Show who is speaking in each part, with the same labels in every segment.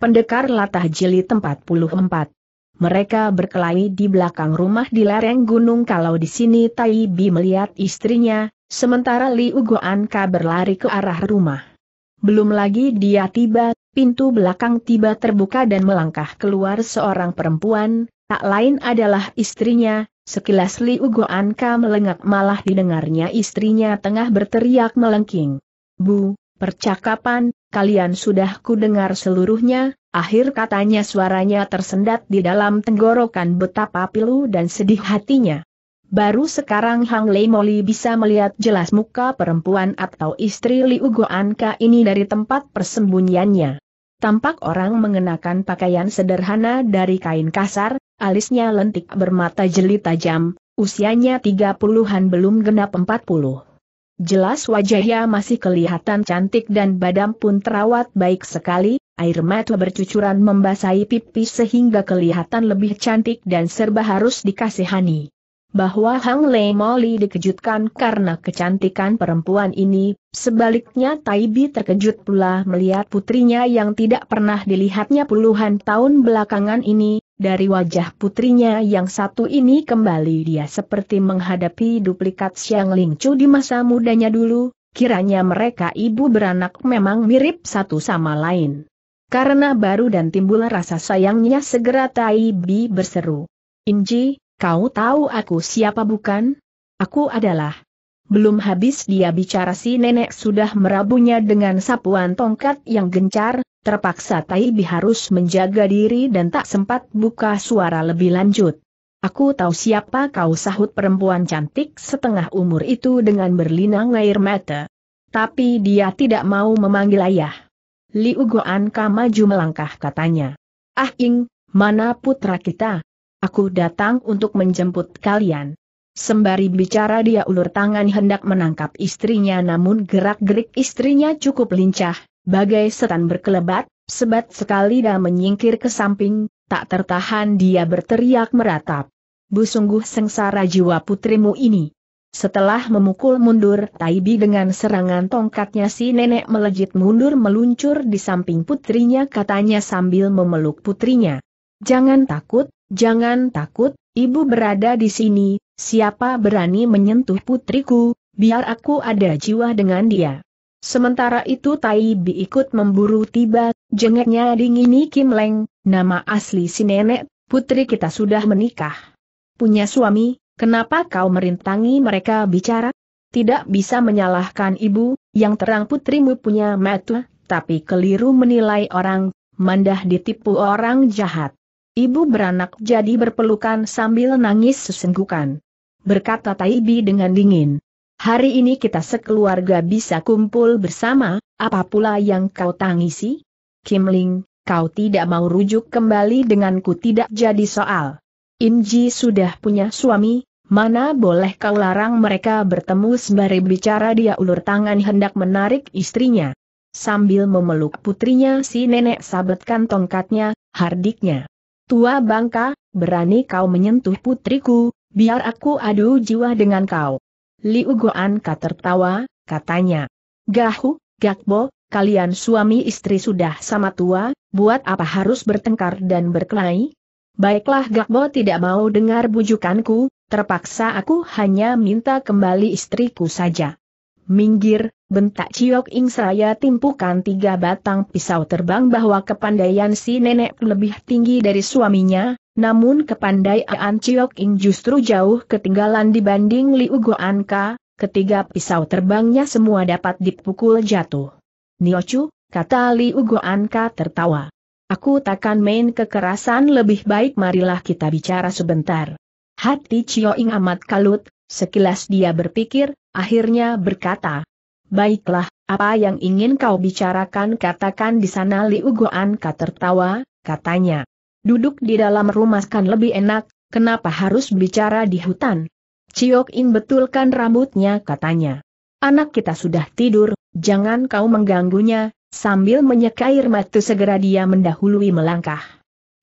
Speaker 1: Pendekar Latah Jeli 44. Mereka berkelahi di belakang rumah di lereng gunung kalau di sini Tai Bi melihat istrinya, sementara Li Goanka berlari ke arah rumah. Belum lagi dia tiba, pintu belakang tiba terbuka dan melangkah keluar seorang perempuan, tak lain adalah istrinya, sekilas Li Goanka melengak malah didengarnya istrinya tengah berteriak melengking. Bu, percakapan, kalian sudah kudengar seluruhnya, akhir katanya suaranya tersendat di dalam tenggorokan betapa pilu dan sedih hatinya. Baru sekarang Hang Lei Moli bisa melihat jelas muka perempuan atau istri Liu Goanka ini dari tempat persembunyiannya. Tampak orang mengenakan pakaian sederhana dari kain kasar, alisnya lentik bermata jeli tajam, usianya tiga puluhan belum genap empat puluh. Jelas wajahnya masih kelihatan cantik dan badan pun terawat baik sekali, air mata bercucuran membasahi pipi sehingga kelihatan lebih cantik dan serba harus dikasihani. Bahwa Hang Lei Moli dikejutkan karena kecantikan perempuan ini, sebaliknya Taibi terkejut pula melihat putrinya yang tidak pernah dilihatnya puluhan tahun belakangan ini, dari wajah putrinya yang satu ini kembali dia seperti menghadapi duplikat Xiang Lingcu di masa mudanya dulu, kiranya mereka ibu beranak memang mirip satu sama lain. Karena baru dan timbul rasa sayangnya segera Tai Bi berseru. Inji, kau tahu aku siapa bukan? Aku adalah. Belum habis dia bicara si nenek sudah merabunya dengan sapuan tongkat yang gencar, Terpaksa Taibi harus menjaga diri dan tak sempat buka suara lebih lanjut. Aku tahu siapa kau sahut perempuan cantik setengah umur itu dengan berlinang air mata. Tapi dia tidak mau memanggil ayah. Liu Uguan Ka maju melangkah katanya. Ah Ing, mana putra kita? Aku datang untuk menjemput kalian. Sembari bicara dia ulur tangan hendak menangkap istrinya namun gerak-gerik istrinya cukup lincah, Bagai setan berkelebat, sebat sekali dan menyingkir ke samping, tak tertahan dia berteriak meratap. Bu sungguh sengsara jiwa putrimu ini. Setelah memukul mundur Taibi dengan serangan tongkatnya si nenek melejit mundur meluncur di samping putrinya katanya sambil memeluk putrinya. Jangan takut, jangan takut, ibu berada di sini, siapa berani menyentuh putriku, biar aku ada jiwa dengan dia. Sementara itu Tai Bi ikut memburu tiba, jengeknya dingini Kim Leng, nama asli si nenek, putri kita sudah menikah. Punya suami, kenapa kau merintangi mereka bicara? Tidak bisa menyalahkan ibu, yang terang putrimu punya metu, tapi keliru menilai orang, mandah ditipu orang jahat. Ibu beranak jadi berpelukan sambil nangis sesenggukan. Berkata Taibi dengan dingin. Hari ini kita sekeluarga bisa kumpul bersama, apa pula yang kau tangisi? Kim Ling, kau tidak mau rujuk kembali denganku tidak jadi soal. Inji sudah punya suami, mana boleh kau larang mereka bertemu sembari bicara dia ulur tangan hendak menarik istrinya. Sambil memeluk putrinya si nenek sabetkan tongkatnya, hardiknya. Tua bangka, berani kau menyentuh putriku, biar aku adu jiwa dengan kau. Liu Goan tertawa, katanya. Gahu, Gakbo, kalian suami istri sudah sama tua, buat apa harus bertengkar dan berkelahi? Baiklah Gakbo tidak mau dengar bujukanku, terpaksa aku hanya minta kembali istriku saja. Minggir, bentak Ciok Ing saya timpukan tiga batang pisau terbang bahwa kepandaian si nenek lebih tinggi dari suaminya, namun kepandaian Chiok Ing justru jauh ketinggalan dibanding Liu Goan Ka, ketiga pisau terbangnya semua dapat dipukul jatuh. Niochu, kata Liu Goan Ka tertawa. Aku takkan main kekerasan lebih baik marilah kita bicara sebentar. Hati Chiok Ing amat kalut, sekilas dia berpikir, akhirnya berkata. Baiklah, apa yang ingin kau bicarakan katakan di sana Liu Goan Ka tertawa, katanya. Duduk di dalam rumah kan lebih enak, kenapa harus bicara di hutan? Ciok In betulkan rambutnya katanya. Anak kita sudah tidur, jangan kau mengganggunya, sambil menyekair mata segera dia mendahului melangkah.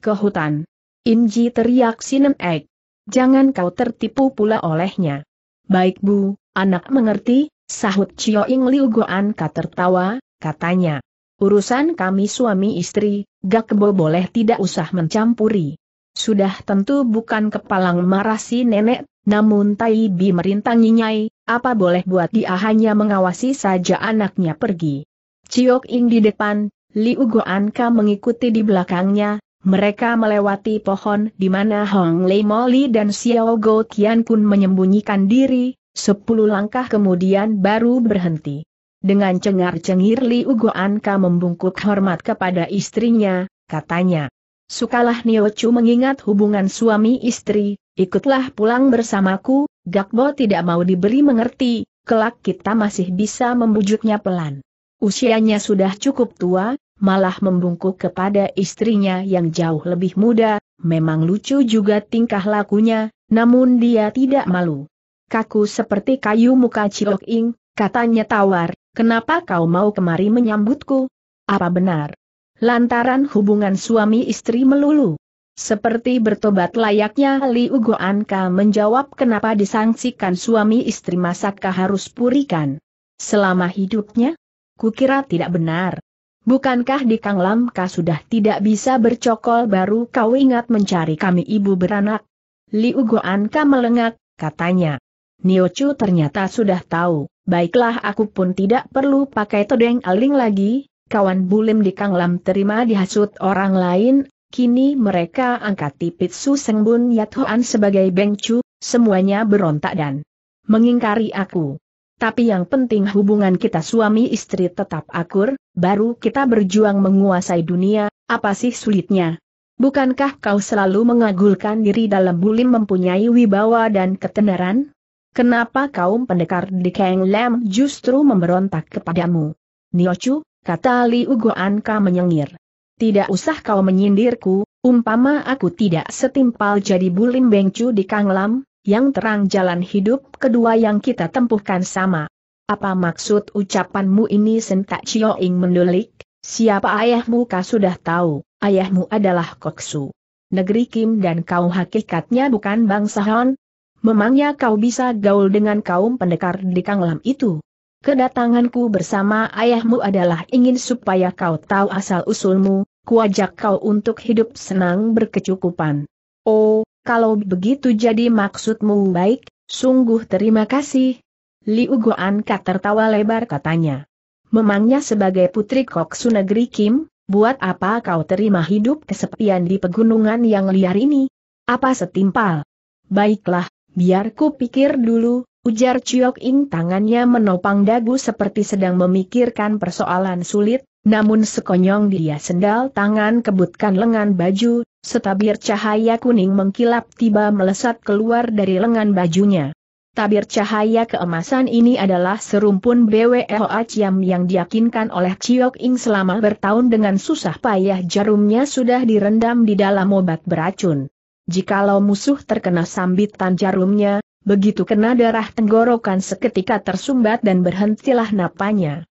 Speaker 1: Ke hutan. Inji teriak Sinem Ek. Jangan kau tertipu pula olehnya. Baik bu, anak mengerti, sahut Cio Ing Liu Goan tertawa, katanya. Urusan kami suami istri, gak Gakbo boleh tidak usah mencampuri. Sudah tentu bukan kepalang marah si nenek, namun Tai Bi merintangi Nyai, apa boleh buat dia hanya mengawasi saja anaknya pergi. Ciok Ing di depan, Liu Goanka mengikuti di belakangnya, mereka melewati pohon di mana Hong Lei Moli dan Xiao Go Tian Kun menyembunyikan diri, sepuluh langkah kemudian baru berhenti. Dengan cengar-cengir Li Goanka membungkuk hormat kepada istrinya, katanya. Sukalah Niochu mengingat hubungan suami istri, ikutlah pulang bersamaku, Gakbo tidak mau diberi mengerti, kelak kita masih bisa membujuknya pelan. Usianya sudah cukup tua, malah membungkuk kepada istrinya yang jauh lebih muda, memang lucu juga tingkah lakunya, namun dia tidak malu. Kaku seperti kayu muka Cilok Ing, katanya tawar, Kenapa kau mau kemari menyambutku? Apa benar? Lantaran hubungan suami istri melulu. Seperti bertobat layaknya Li Ugo Anka menjawab kenapa disangsikan suami istri masakkah harus purikan. Selama hidupnya? Kukira tidak benar. Bukankah di Kang Lamka sudah tidak bisa bercokol baru kau ingat mencari kami ibu beranak? Li Ugo Anka melengak, katanya. Niochu ternyata sudah tahu baiklah aku pun tidak perlu pakai todeng aling lagi, kawan bulim di Kanglam terima dihasut orang lain, kini mereka angkat tipit Su Seng Bun Yat sebagai Bengcu, semuanya berontak dan mengingkari aku. Tapi yang penting hubungan kita suami istri tetap akur, baru kita berjuang menguasai dunia, apa sih sulitnya? Bukankah kau selalu mengagulkan diri dalam bulim mempunyai wibawa dan ketenaran? Kenapa kaum pendekar di Kang Lam justru memberontak kepadamu? Niochu, kata Li Ugoanka menyengir. Tidak usah kau menyindirku, umpama aku tidak setimpal jadi bulim bengcu di Kang Lam, yang terang jalan hidup kedua yang kita tempuhkan sama. Apa maksud ucapanmu ini sentak Chioing mendulik? Siapa ayahmu kau sudah tahu, ayahmu adalah Koksu. Negeri Kim dan kau hakikatnya bukan bangsa Han, memangnya kau bisa gaul dengan kaum pendekar di Kanglam itu? Kedatanganku bersama ayahmu adalah ingin supaya kau tahu asal-usulmu, kuajak kau untuk hidup senang berkecukupan. Oh, kalau begitu jadi maksudmu baik, sungguh terima kasih. Liu Goan Kat tertawa lebar katanya. Memangnya sebagai putri koksu negeri Kim, buat apa kau terima hidup kesepian di pegunungan yang liar ini? Apa setimpal? Baiklah, Biar ku pikir dulu, ujar Ciok Ing tangannya menopang dagu seperti sedang memikirkan persoalan sulit, namun sekonyong dia sendal tangan kebutkan lengan baju, setabir cahaya kuning mengkilap tiba melesat keluar dari lengan bajunya. Tabir cahaya keemasan ini adalah serumpun BWLA Ciam yang diyakinkan oleh Ciok Ing selama bertahun dengan susah payah jarumnya sudah direndam di dalam obat beracun. Jikalau musuh terkena sambitan jarumnya, begitu kena darah tenggorokan seketika tersumbat dan berhentilah napanya.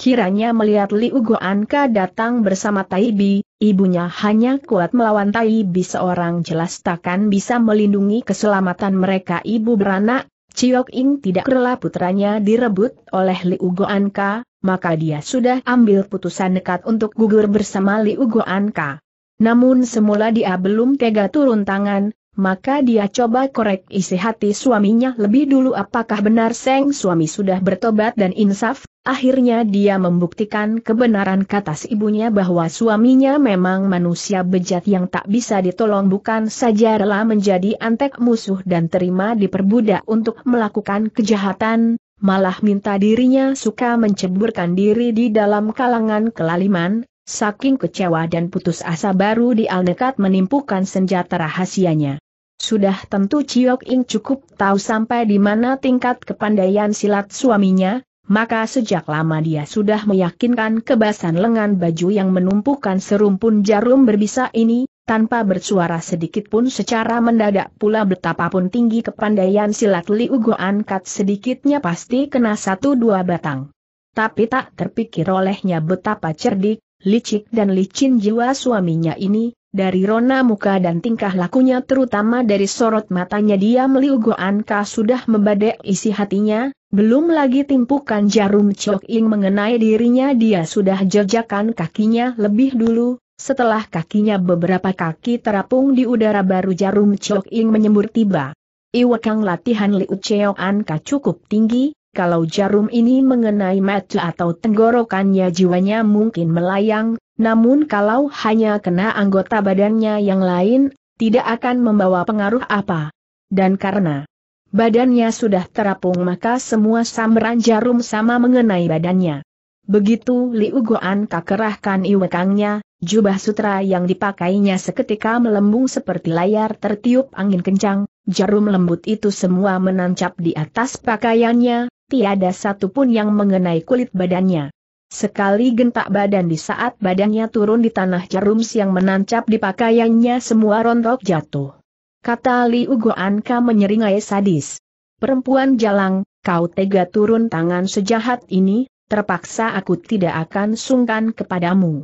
Speaker 1: Kiranya melihat Liu Goanka datang bersama Taibi, ibunya hanya kuat melawan Taibi seorang jelas takkan bisa melindungi keselamatan mereka ibu beranak, Chiok Ing tidak rela putranya direbut oleh Liu Goanka, maka dia sudah ambil putusan dekat untuk gugur bersama Liu Goanka. Namun semula dia belum tega turun tangan, maka dia coba korek isi hati suaminya lebih dulu apakah benar Seng suami sudah bertobat dan insaf, akhirnya dia membuktikan kebenaran kata si ibunya bahwa suaminya memang manusia bejat yang tak bisa ditolong bukan saja rela menjadi antek musuh dan terima diperbudak untuk melakukan kejahatan, malah minta dirinya suka menceburkan diri di dalam kalangan kelaliman, Saking kecewa dan putus asa baru di nekat menimpukan senjata rahasianya. Sudah tentu Ciok Ing cukup tahu sampai di mana tingkat kepandaian silat suaminya, maka sejak lama dia sudah meyakinkan kebasan lengan baju yang menumpukan serumpun jarum berbisa ini, tanpa bersuara sedikit pun secara mendadak pula betapapun tinggi kepandaian silat Liu Go angkat sedikitnya pasti kena satu dua batang. Tapi tak terpikir olehnya betapa cerdik, licik dan licin jiwa suaminya ini, dari rona muka dan tingkah lakunya terutama dari sorot matanya dia Liu sudah membadai isi hatinya, belum lagi timpukan jarum Chok Ing mengenai dirinya dia sudah jejakan kakinya lebih dulu, setelah kakinya beberapa kaki terapung di udara baru jarum Chok Ing menyembur tiba. Iwakang latihan Liu Cheoan Anka cukup tinggi, kalau jarum ini mengenai mata atau tenggorokannya jiwanya mungkin melayang, namun kalau hanya kena anggota badannya yang lain, tidak akan membawa pengaruh apa. Dan karena badannya sudah terapung maka semua samberan jarum sama mengenai badannya. Begitu Li Goan kakerahkan iwekangnya, jubah sutra yang dipakainya seketika melembung seperti layar tertiup angin kencang, jarum lembut itu semua menancap di atas pakaiannya, tiada satupun yang mengenai kulit badannya. Sekali gentak badan di saat badannya turun di tanah jarum yang menancap di pakaiannya semua rontok jatuh. Kata Liu Goanka menyeringai sadis. Perempuan jalang, kau tega turun tangan sejahat ini, terpaksa aku tidak akan sungkan kepadamu.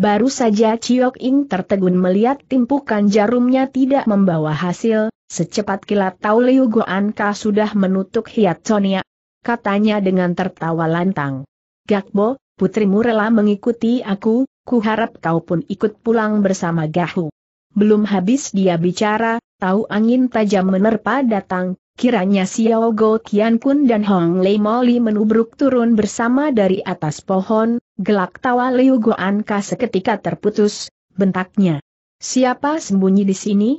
Speaker 1: Baru saja Ciok Ing tertegun melihat timpukan jarumnya tidak membawa hasil, secepat kilat tahu Liu Goanka sudah menutup hiat Sonia katanya dengan tertawa lantang. Gakbo, putrimu rela mengikuti aku, kuharap kau pun ikut pulang bersama Gahu. Belum habis dia bicara, tahu angin tajam menerpa datang, kiranya Xiao Go Kian Kun dan Hong Lei Moli menubruk turun bersama dari atas pohon, gelak tawa Liu Goan Ka seketika terputus, bentaknya. Siapa sembunyi di sini?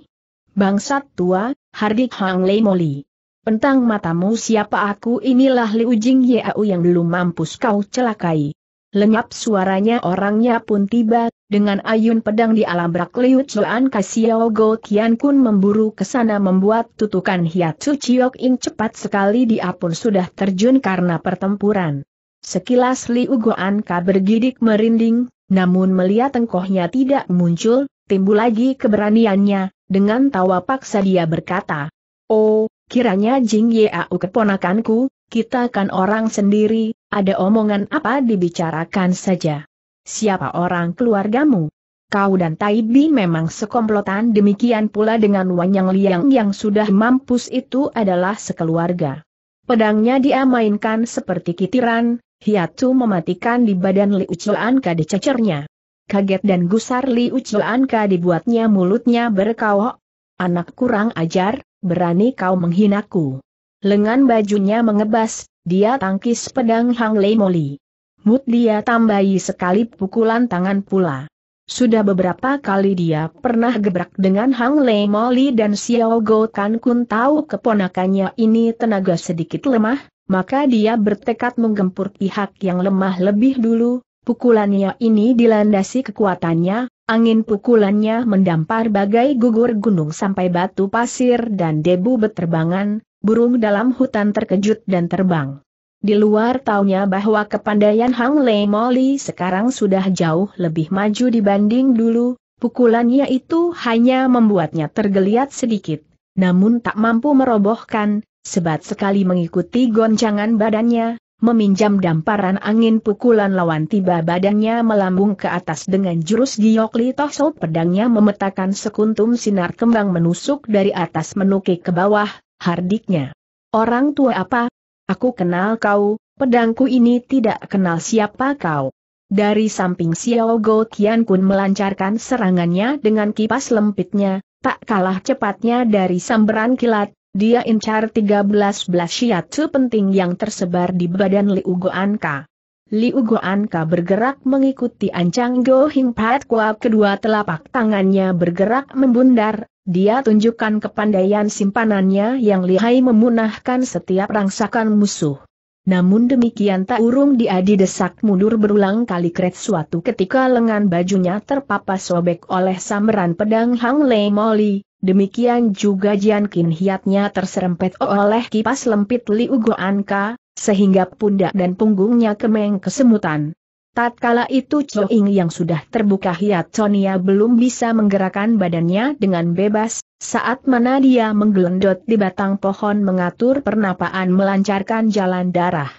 Speaker 1: Bangsat tua, Hardik Hong Lei Moli. Pentang matamu siapa aku inilah Liu Jing Yau yang belum mampus kau celakai. Lenyap suaranya orangnya pun tiba, dengan ayun pedang di alabrak Liu Chuan Kasiao Go Kian Kun memburu ke sana membuat tutukan Hiatsu Chiok Ing cepat sekali dia pun sudah terjun karena pertempuran. Sekilas Liu Goan Ka bergidik merinding, namun melihat tengkohnya tidak muncul, timbul lagi keberaniannya, dengan tawa paksa dia berkata, Oh, Kiranya Jing Yeau, keponakanku, kita kan orang sendiri, ada omongan apa dibicarakan saja. Siapa orang keluargamu? Kau dan Tai Bi memang sekomplotan demikian pula dengan Wanyang Liang yang sudah mampus itu adalah sekeluarga. Pedangnya dia mainkan seperti kitiran, Hiatu mematikan di badan Li Ucuanka Ka cecernya. Kaget dan gusar Li Ucuanka Ka dibuatnya mulutnya berkawok. Anak kurang ajar, berani kau menghinaku. Lengan bajunya mengebas, dia tangkis pedang Hang Lei Moli. Mut dia tambahi sekali pukulan tangan pula. Sudah beberapa kali dia pernah gebrak dengan Hang Lei Moli dan Xiao Go Kan Kun tahu keponakannya ini tenaga sedikit lemah, maka dia bertekad menggempur pihak yang lemah lebih dulu, pukulannya ini dilandasi kekuatannya, Angin pukulannya mendampar bagai gugur gunung sampai batu pasir dan debu beterbangan, burung dalam hutan terkejut dan terbang. Di luar taunya bahwa kepandaian Hang Lei Moli sekarang sudah jauh lebih maju dibanding dulu, pukulannya itu hanya membuatnya tergeliat sedikit, namun tak mampu merobohkan, sebat sekali mengikuti goncangan badannya, meminjam damparan angin pukulan lawan tiba badannya melambung ke atas dengan jurus Giokli Tosol pedangnya memetakan sekuntum sinar kembang menusuk dari atas menukik ke bawah, hardiknya. Orang tua apa? Aku kenal kau, pedangku ini tidak kenal siapa kau. Dari samping Xiao Go Tian Kun melancarkan serangannya dengan kipas lempitnya, tak kalah cepatnya dari samberan kilat, dia incar 13 belas shiatsu penting yang tersebar di badan Liu Goanka. Liu Goanka bergerak mengikuti ancang Go Hing Pat Kua kedua telapak tangannya bergerak membundar, dia tunjukkan kepandaian simpanannya yang lihai memunahkan setiap rangsakan musuh. Namun demikian tak urung dia didesak mundur berulang kali kret suatu ketika lengan bajunya terpapas sobek oleh sameran pedang Hang Lei Moli, demikian juga Jian Kin hiatnya terserempet oleh kipas lempit Li Ugo Anka sehingga pundak dan punggungnya kemeng kesemutan. Tatkala itu Cho Ying yang sudah terbuka hiat Sonia belum bisa menggerakkan badannya dengan bebas, saat mana dia menggelendot di batang pohon mengatur pernapaan melancarkan jalan darah.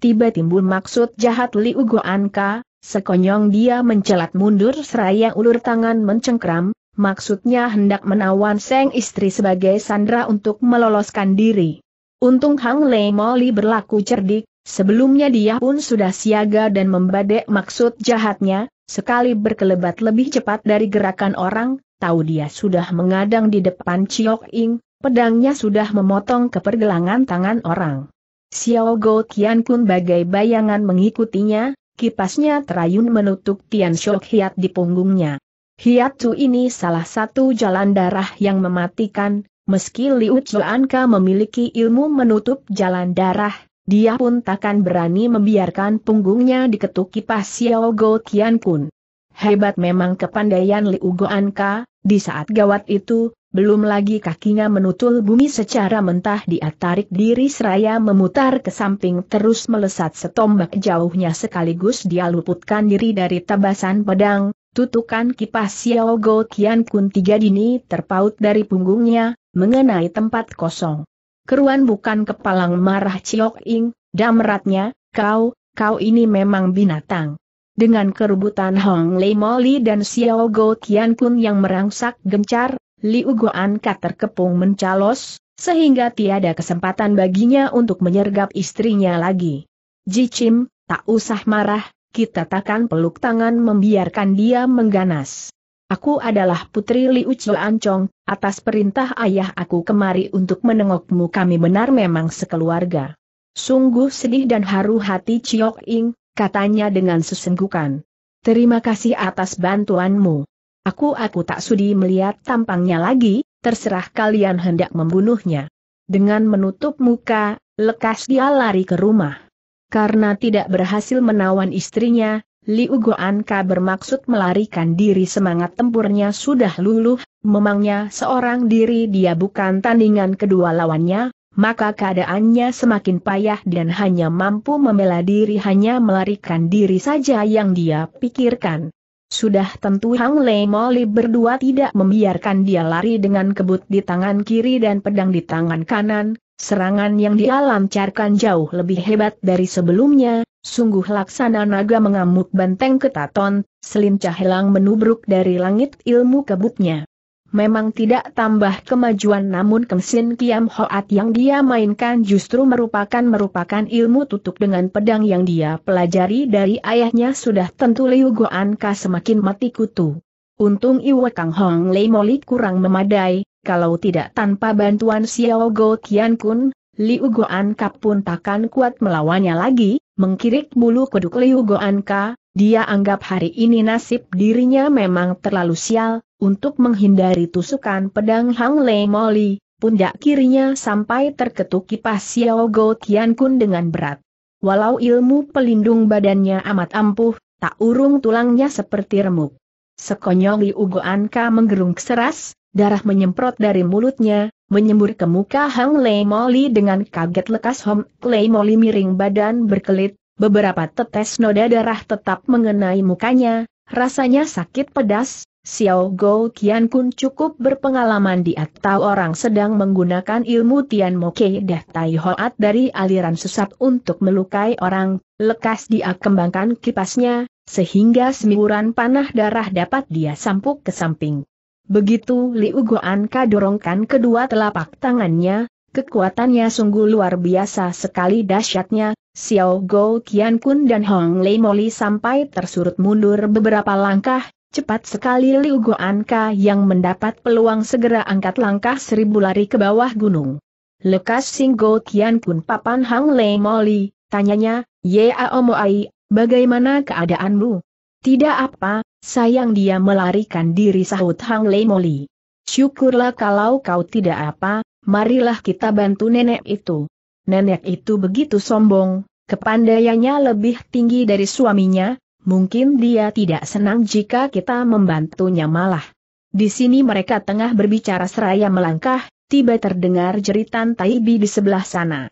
Speaker 1: Tiba-timbul maksud jahat Liu Goanka, sekonyong dia mencelat mundur seraya ulur tangan mencengkram, maksudnya hendak menawan Seng istri sebagai sandra untuk meloloskan diri. Untung Hang Lei Moli berlaku cerdik, sebelumnya dia pun sudah siaga dan membadek maksud jahatnya, sekali berkelebat lebih cepat dari gerakan orang, tahu dia sudah mengadang di depan Chiok Ing, pedangnya sudah memotong ke pergelangan tangan orang. Xiao Go Tian Kun bagai bayangan mengikutinya, kipasnya terayun menutup Tian Shou Hiat di punggungnya. Hiat Chu ini salah satu jalan darah yang mematikan, meski Liu Chuan Ka memiliki ilmu menutup jalan darah, dia pun takkan berani membiarkan punggungnya diketuk kipas Xiao Go Tian Kun. Hebat memang kepandaian Liu Goanka, di saat gawat itu, belum lagi kakinya menutul bumi secara mentah dia tarik diri seraya memutar ke samping terus melesat setombak jauhnya sekaligus dia luputkan diri dari tabasan pedang, tutukan kipas Xiao Go Kian Kun tiga dini terpaut dari punggungnya, mengenai tempat kosong. Keruan bukan kepalang marah Ciok Ing, damratnya, kau, kau ini memang binatang. Dengan kerubutan Hong Lei Moli dan Xiao Go Tian Kun yang merangsak gencar, Liu kat terkepung mencalos, sehingga tiada kesempatan baginya untuk menyergap istrinya lagi. Ji Chim, tak usah marah, kita takkan peluk tangan membiarkan dia mengganas. Aku adalah putri Liu Chong, atas perintah ayah aku kemari untuk menengokmu kami benar memang sekeluarga. Sungguh sedih dan haru hati Chiok Ing, katanya dengan sesenggukan. Terima kasih atas bantuanmu. Aku-aku tak sudi melihat tampangnya lagi, terserah kalian hendak membunuhnya. Dengan menutup muka, lekas dia lari ke rumah. Karena tidak berhasil menawan istrinya, Liu Guanka bermaksud melarikan diri semangat tempurnya sudah luluh, memangnya seorang diri dia bukan tandingan kedua lawannya, maka keadaannya semakin payah dan hanya mampu membela diri hanya melarikan diri saja yang dia pikirkan. Sudah tentu Hang Lei Moli berdua tidak membiarkan dia lari dengan kebut di tangan kiri dan pedang di tangan kanan, serangan yang dia lancarkan jauh lebih hebat dari sebelumnya, sungguh laksana naga mengamuk benteng ketaton, selincah hilang menubruk dari langit ilmu kebutnya memang tidak tambah kemajuan namun kemsin kiam hoat yang dia mainkan justru merupakan merupakan ilmu tutup dengan pedang yang dia pelajari dari ayahnya sudah tentu Liu Goan Ka semakin mati kutu. Untung Iwe Kang Hong Lei Moli kurang memadai, kalau tidak tanpa bantuan Xiao Go Kian Kun, Liu Goan Ka pun takkan kuat melawannya lagi, mengkirik bulu kuduk Liu Goan Ka, dia anggap hari ini nasib dirinya memang terlalu sial, untuk menghindari tusukan pedang Hang Le Moli, pundak kirinya sampai terketuk kipas Xiao Go Tian Kun dengan berat. Walau ilmu pelindung badannya amat ampuh, tak urung tulangnya seperti remuk. Sekonyol Ugo Anka menggerung keseras, darah menyemprot dari mulutnya, menyembur ke muka Hang Le Moli dengan kaget lekas Hong Le Moli miring badan berkelit, beberapa tetes noda darah tetap mengenai mukanya, rasanya sakit pedas, Xiao Go Qian Kun cukup berpengalaman di atau orang sedang menggunakan ilmu Tian Mo Kei Dah Tai Hoat dari aliran sesat untuk melukai orang, lekas dia kembangkan kipasnya, sehingga semburan panah darah dapat dia sampuk ke samping. Begitu Li Uguan Ka dorongkan kedua telapak tangannya, kekuatannya sungguh luar biasa sekali dahsyatnya, Xiao Go Kian Kun dan Hong Lei Moli sampai tersurut mundur beberapa langkah, cepat sekali Liu Ka yang mendapat peluang segera angkat langkah seribu lari ke bawah gunung. Lekas Sing Go Qian Kun papan Hong Lei Moli, tanyanya, Ye Ai, bagaimana keadaanmu? Tidak apa, sayang dia melarikan diri sahut Hong Lei Moli. Syukurlah kalau kau tidak apa, marilah kita bantu nenek itu nenek itu begitu sombong, kepandaiannya lebih tinggi dari suaminya, mungkin dia tidak senang jika kita membantunya malah. Di sini mereka tengah berbicara seraya melangkah, tiba terdengar jeritan Taibi di sebelah sana.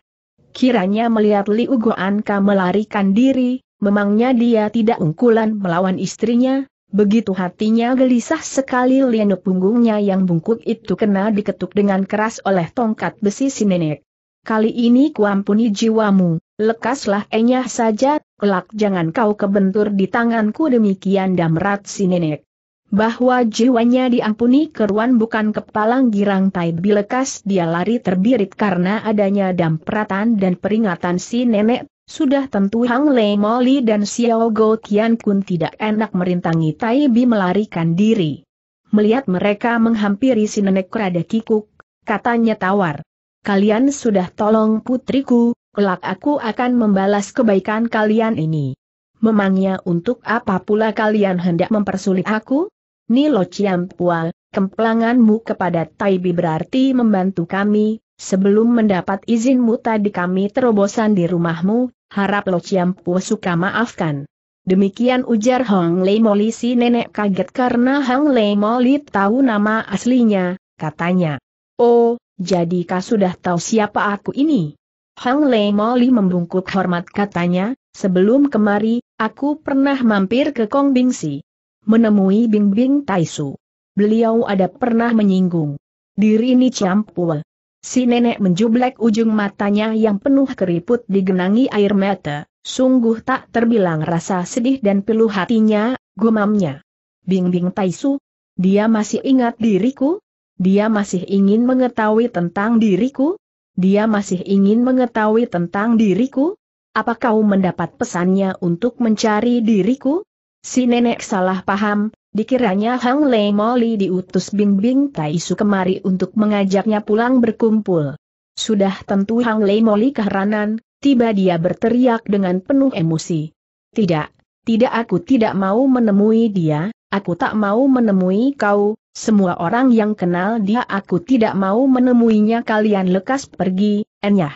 Speaker 1: Kiranya melihat Liu Goanka melarikan diri, memangnya dia tidak ungkulan melawan istrinya, begitu hatinya gelisah sekali Lianuk punggungnya yang bungkuk itu kena diketuk dengan keras oleh tongkat besi si nenek kali ini kuampuni jiwamu, lekaslah enyah saja, kelak jangan kau kebentur di tanganku demikian damrat si nenek. Bahwa jiwanya diampuni keruan bukan kepalang girang tai bilekas dia lari terbirit karena adanya dampratan dan peringatan si nenek, sudah tentu Hang Lei Moli dan Xiao Go Tian Kun tidak enak merintangi Tai Bi melarikan diri. Melihat mereka menghampiri si nenek kerada kikuk, katanya tawar kalian sudah tolong putriku, kelak aku akan membalas kebaikan kalian ini. Memangnya untuk apa pula kalian hendak mempersulit aku? Nilo Ciampua, kemplanganmu kepada Taibi berarti membantu kami, sebelum mendapat izinmu tadi kami terobosan di rumahmu, harap Lo Ciampua suka maafkan. Demikian ujar Hong Lei Moli si nenek kaget karena Hong Lei Moli tahu nama aslinya, katanya. Oh, jadi kau sudah tahu siapa aku ini? Hang Lei Moli membungkuk hormat katanya, sebelum kemari, aku pernah mampir ke Kong Si. Menemui Bing Bing Taisu. Beliau ada pernah menyinggung. Diri ini campur. Si nenek menjublek ujung matanya yang penuh keriput digenangi air mata. Sungguh tak terbilang rasa sedih dan pilu hatinya, gumamnya. Bing Bing Taisu, dia masih ingat diriku? Dia masih ingin mengetahui tentang diriku? Dia masih ingin mengetahui tentang diriku? Apa kau mendapat pesannya untuk mencari diriku? Si nenek salah paham, dikiranya Hang Lei Moli diutus Bing Bing Taisu kemari untuk mengajaknya pulang berkumpul. Sudah tentu Hang Lei Moli keheranan, tiba dia berteriak dengan penuh emosi. Tidak, tidak aku tidak mau menemui dia, aku tak mau menemui kau, semua orang yang kenal dia aku tidak mau menemuinya kalian lekas pergi, enyah.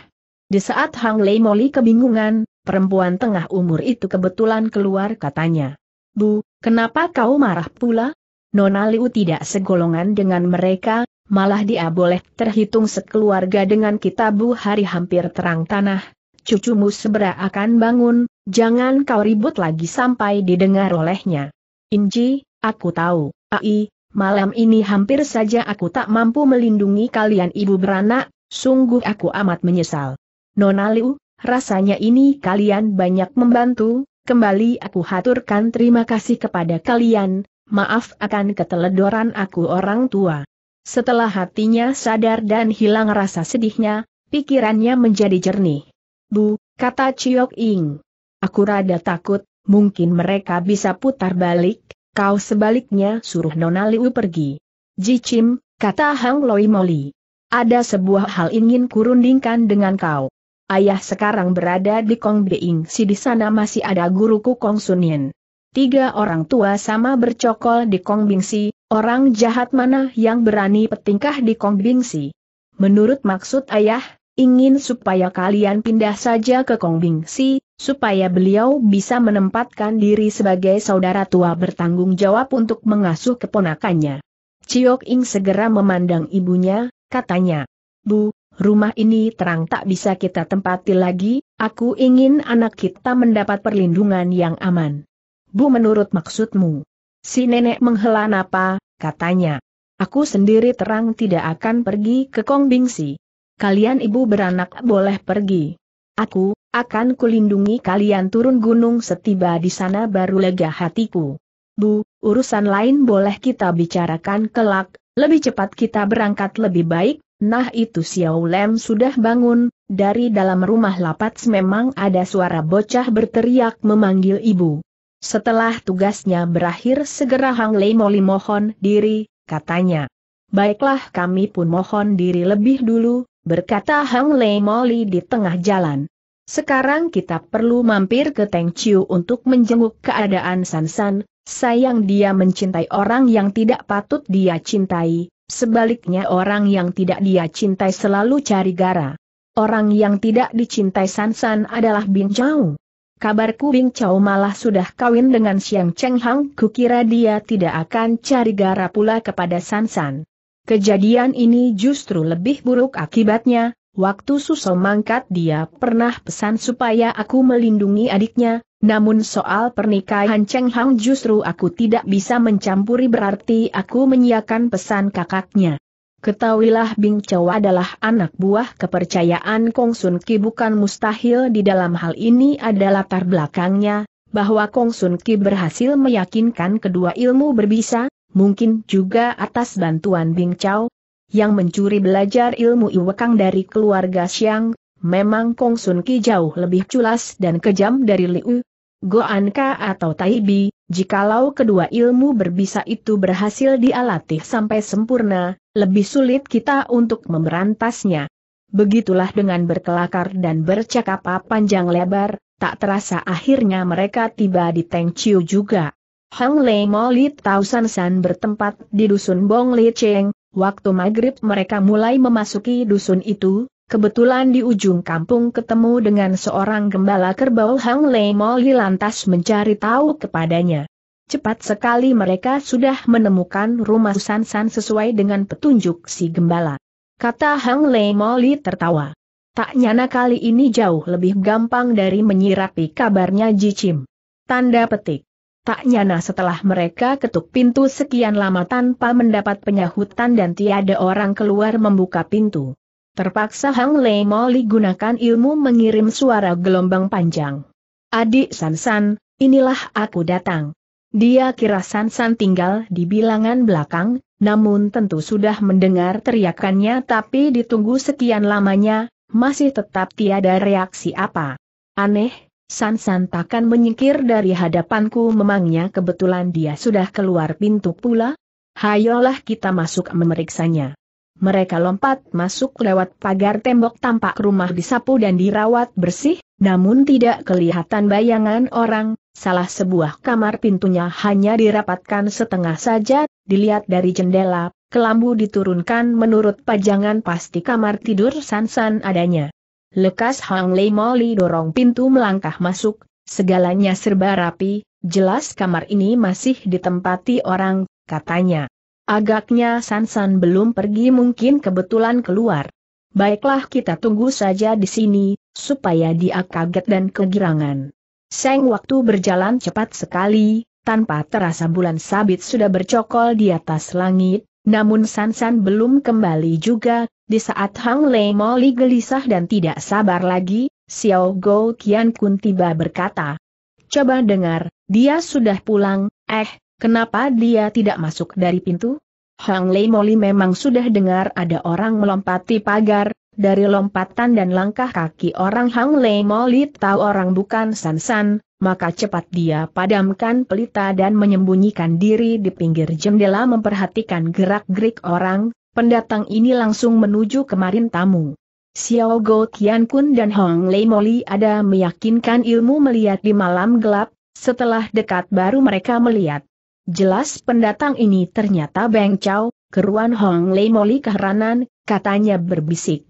Speaker 1: Di saat Hang Lei Moli kebingungan, perempuan tengah umur itu kebetulan keluar katanya. Bu, kenapa kau marah pula? Nona Liu tidak segolongan dengan mereka, malah dia boleh terhitung sekeluarga dengan kita Bu hari hampir terang tanah, cucumu sebera akan bangun, jangan kau ribut lagi sampai didengar olehnya. Inji, Aku tahu, Ai, malam ini hampir saja aku tak mampu melindungi kalian ibu beranak, sungguh aku amat menyesal. Nona Liu, rasanya ini kalian banyak membantu, kembali aku haturkan terima kasih kepada kalian, maaf akan keteledoran aku orang tua. Setelah hatinya sadar dan hilang rasa sedihnya, pikirannya menjadi jernih. Bu, kata Chiok Ing. Aku rada takut, mungkin mereka bisa putar balik, Kau sebaliknya suruh Nona Liu pergi. Jicim, kata Hang Loi Moli. Ada sebuah hal ingin kurundingkan dengan kau. Ayah sekarang berada di Kong Being si di sana masih ada guruku Kong Sunin. Tiga orang tua sama bercokol di Kong Bingsi, orang jahat mana yang berani petingkah di Kong Bingsi. Menurut maksud ayah, ingin supaya kalian pindah saja ke Kong Bing Si, supaya beliau bisa menempatkan diri sebagai saudara tua bertanggung jawab untuk mengasuh keponakannya. Ciok Ing segera memandang ibunya, katanya, Bu, rumah ini terang tak bisa kita tempati lagi, aku ingin anak kita mendapat perlindungan yang aman. Bu menurut maksudmu? Si nenek menghela napa, katanya. Aku sendiri terang tidak akan pergi ke Kong Bing Si kalian ibu beranak boleh pergi. Aku, akan kulindungi kalian turun gunung setiba di sana baru lega hatiku. Bu, urusan lain boleh kita bicarakan kelak, lebih cepat kita berangkat lebih baik, nah itu Xiao Lem sudah bangun, dari dalam rumah lapat memang ada suara bocah berteriak memanggil ibu. Setelah tugasnya berakhir segera Hang Lei Moli mohon diri, katanya. Baiklah kami pun mohon diri lebih dulu, berkata Hang Lei Moli di tengah jalan. Sekarang kita perlu mampir ke Teng Chiu untuk menjenguk keadaan Sansan, sayang dia mencintai orang yang tidak patut dia cintai, sebaliknya orang yang tidak dia cintai selalu cari gara. Orang yang tidak dicintai Sansan adalah Bing Chao. Kabarku Bing Chao malah sudah kawin dengan Siang Cheng Hang, kukira dia tidak akan cari gara pula kepada Sansan. Kejadian ini justru lebih buruk akibatnya, waktu Suso mangkat dia pernah pesan supaya aku melindungi adiknya, namun soal pernikahan Cheng Hang justru aku tidak bisa mencampuri berarti aku menyiakan pesan kakaknya. Ketahuilah Bing Chow adalah anak buah kepercayaan Kong Sun Ki bukan mustahil di dalam hal ini ada latar belakangnya, bahwa Kong Sun Ki berhasil meyakinkan kedua ilmu berbisa, mungkin juga atas bantuan Bing Chao, yang mencuri belajar ilmu iwekang dari keluarga Xiang, memang Kong Sun Ki jauh lebih culas dan kejam dari Liu. Ka atau Tai Bi. jikalau kedua ilmu berbisa itu berhasil dialatih sampai sempurna, lebih sulit kita untuk memberantasnya. Begitulah dengan berkelakar dan bercakap panjang lebar, tak terasa akhirnya mereka tiba di Teng Chiu juga. Hang Lei Mo Li Tau San San bertempat di dusun Bong Li Cheng, waktu maghrib mereka mulai memasuki dusun itu, kebetulan di ujung kampung ketemu dengan seorang gembala kerbau Hang Lei Mo lantas mencari tahu kepadanya. Cepat sekali mereka sudah menemukan rumah San San sesuai dengan petunjuk si gembala. Kata Hang Lei Mo tertawa. Tak nyana kali ini jauh lebih gampang dari menyirapi kabarnya Jicim. Tanda petik. Tak nyana setelah mereka ketuk pintu sekian lama tanpa mendapat penyahutan dan tiada orang keluar membuka pintu. Terpaksa Hang Lei Moli gunakan ilmu mengirim suara gelombang panjang. Adik Sansan, inilah aku datang. Dia kira Sansan tinggal di bilangan belakang, namun tentu sudah mendengar teriakannya tapi ditunggu sekian lamanya, masih tetap tiada reaksi apa. Aneh, Sansan takkan menyingkir dari hadapanku memangnya kebetulan dia sudah keluar pintu pula? Hayolah kita masuk memeriksanya. Mereka lompat masuk lewat pagar tembok tampak rumah disapu dan dirawat bersih, namun tidak kelihatan bayangan orang, salah sebuah kamar pintunya hanya dirapatkan setengah saja, dilihat dari jendela, kelambu diturunkan menurut pajangan pasti kamar tidur Sansan adanya. Lekas Hang Lei Moli dorong pintu melangkah masuk, segalanya serba rapi, jelas kamar ini masih ditempati orang, katanya. Agaknya Sansan -san belum pergi mungkin kebetulan keluar. Baiklah kita tunggu saja di sini, supaya dia kaget dan kegirangan. Seng waktu berjalan cepat sekali, tanpa terasa bulan sabit sudah bercokol di atas langit, namun Sansan -san belum kembali juga, di saat Hang Lei Moli gelisah dan tidak sabar lagi, Xiao Go Kian Kun tiba berkata. Coba dengar, dia sudah pulang, eh, kenapa dia tidak masuk dari pintu? Hang Lei Moli memang sudah dengar ada orang melompati pagar, dari lompatan dan langkah kaki orang Hang Lei Moli tahu orang bukan San San, maka cepat dia padamkan pelita dan menyembunyikan diri di pinggir jendela memperhatikan gerak-gerik orang, pendatang ini langsung menuju kemarin tamu. Xiao Go Tian Kun dan Hong Lei Moli ada meyakinkan ilmu melihat di malam gelap, setelah dekat baru mereka melihat. Jelas pendatang ini ternyata Beng Chao, keruan Hong Lei Moli keheranan, katanya berbisik.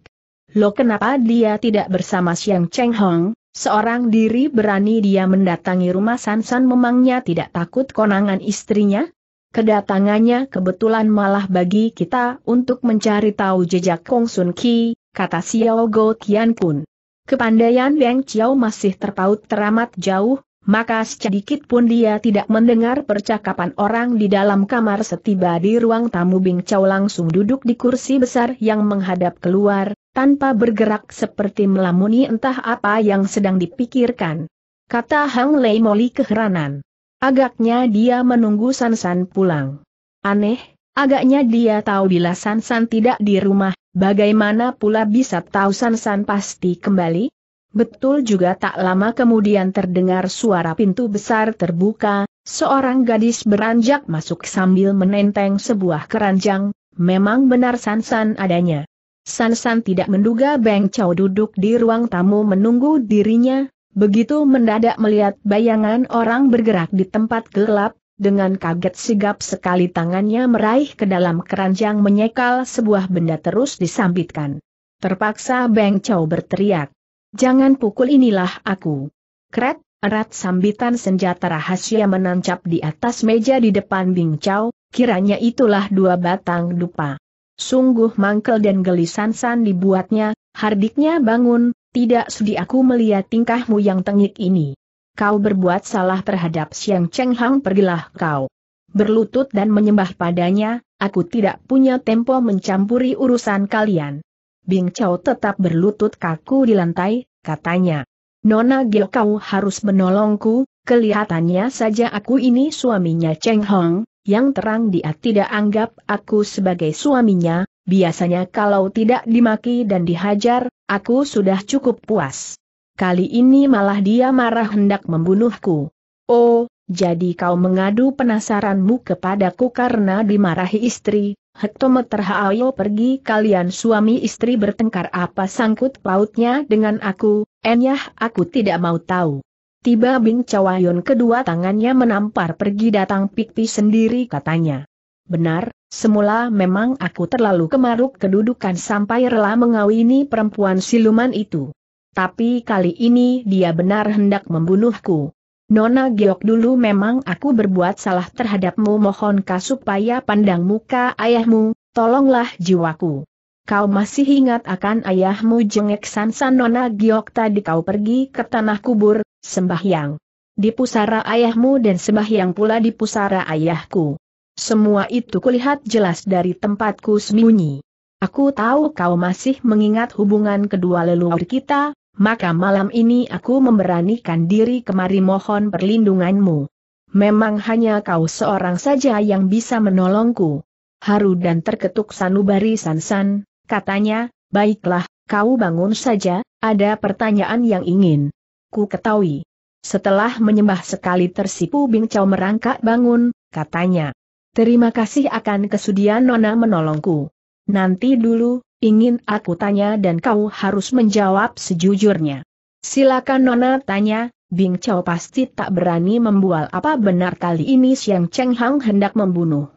Speaker 1: Lo kenapa dia tidak bersama Xiang Cheng Hong, seorang diri berani dia mendatangi rumah San San memangnya tidak takut konangan istrinya? Kedatangannya kebetulan malah bagi kita untuk mencari tahu jejak Kong Sun Ki, kata Xiao Go Tian Kun. Kepandaian Yang Chiao masih terpaut teramat jauh, maka sedikit pun dia tidak mendengar percakapan orang di dalam kamar setiba di ruang tamu Bing Chao langsung duduk di kursi besar yang menghadap keluar, tanpa bergerak seperti melamuni entah apa yang sedang dipikirkan. Kata Hang Lei Moli keheranan. Agaknya dia menunggu Sansan pulang. Aneh, agaknya dia tahu bila Sansan tidak di rumah, bagaimana pula bisa tahu Sansan pasti kembali? Betul juga tak lama kemudian terdengar suara pintu besar terbuka, seorang gadis beranjak masuk sambil menenteng sebuah keranjang, memang benar Sansan adanya. Sansan tidak menduga Beng Chow duduk di ruang tamu menunggu dirinya, Begitu mendadak melihat bayangan orang bergerak di tempat gelap, dengan kaget sigap sekali tangannya meraih ke dalam keranjang menyekal sebuah benda terus disambitkan. Terpaksa Beng Chow berteriak. Jangan pukul inilah aku. Kret, erat sambitan senjata rahasia menancap di atas meja di depan Bing Chow, kiranya itulah dua batang dupa. Sungguh mangkel dan gelisansan dibuatnya, hardiknya bangun, tidak sudi aku melihat tingkahmu yang tengik ini. Kau berbuat salah terhadap Siang Cheng Hang pergilah kau. Berlutut dan menyembah padanya, aku tidak punya tempo mencampuri urusan kalian. Bing Chao tetap berlutut kaku di lantai, katanya. Nona Gil kau harus menolongku, kelihatannya saja aku ini suaminya Cheng Hong, yang terang dia tidak anggap aku sebagai suaminya, Biasanya kalau tidak dimaki dan dihajar, aku sudah cukup puas. Kali ini malah dia marah hendak membunuhku. Oh, jadi kau mengadu penasaranmu kepadaku karena dimarahi istri, hektometer haayo pergi kalian suami istri bertengkar apa sangkut pautnya dengan aku, enyah aku tidak mau tahu. Tiba Bing Cawayon kedua tangannya menampar pergi datang pikti sendiri katanya. Benar, Semula memang aku terlalu kemaruk kedudukan sampai rela mengawini perempuan siluman itu. Tapi kali ini dia benar hendak membunuhku. Nona Giok dulu memang aku berbuat salah terhadapmu Mohon supaya pandang muka ayahmu, tolonglah jiwaku. Kau masih ingat akan ayahmu jengek sansan Nona Giok tadi kau pergi ke tanah kubur, sembahyang. Di pusara ayahmu dan sembahyang pula di pusara ayahku. Semua itu kulihat jelas dari tempatku sembunyi. Aku tahu kau masih mengingat hubungan kedua leluhur kita, maka malam ini aku memberanikan diri kemari mohon perlindunganmu. Memang hanya kau seorang saja yang bisa menolongku. Haru dan terketuk sanubari Sansan, katanya, baiklah, kau bangun saja, ada pertanyaan yang ingin ku ketahui. Setelah menyembah sekali tersipu Bing Chow merangkak bangun, katanya. Terima kasih akan kesudian Nona menolongku. Nanti dulu, ingin aku tanya dan kau harus menjawab sejujurnya. Silakan Nona tanya, Bing Chao pasti tak berani membual apa benar kali ini Siang Cheng Hang hendak membunuh.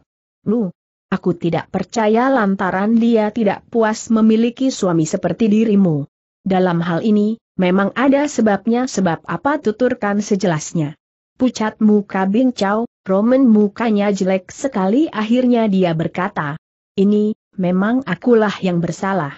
Speaker 1: Lu, aku tidak percaya lantaran dia tidak puas memiliki suami seperti dirimu. Dalam hal ini, memang ada sebabnya sebab apa tuturkan sejelasnya. Pucat muka Bing Chao, Roman mukanya jelek sekali akhirnya dia berkata, ini, memang akulah yang bersalah.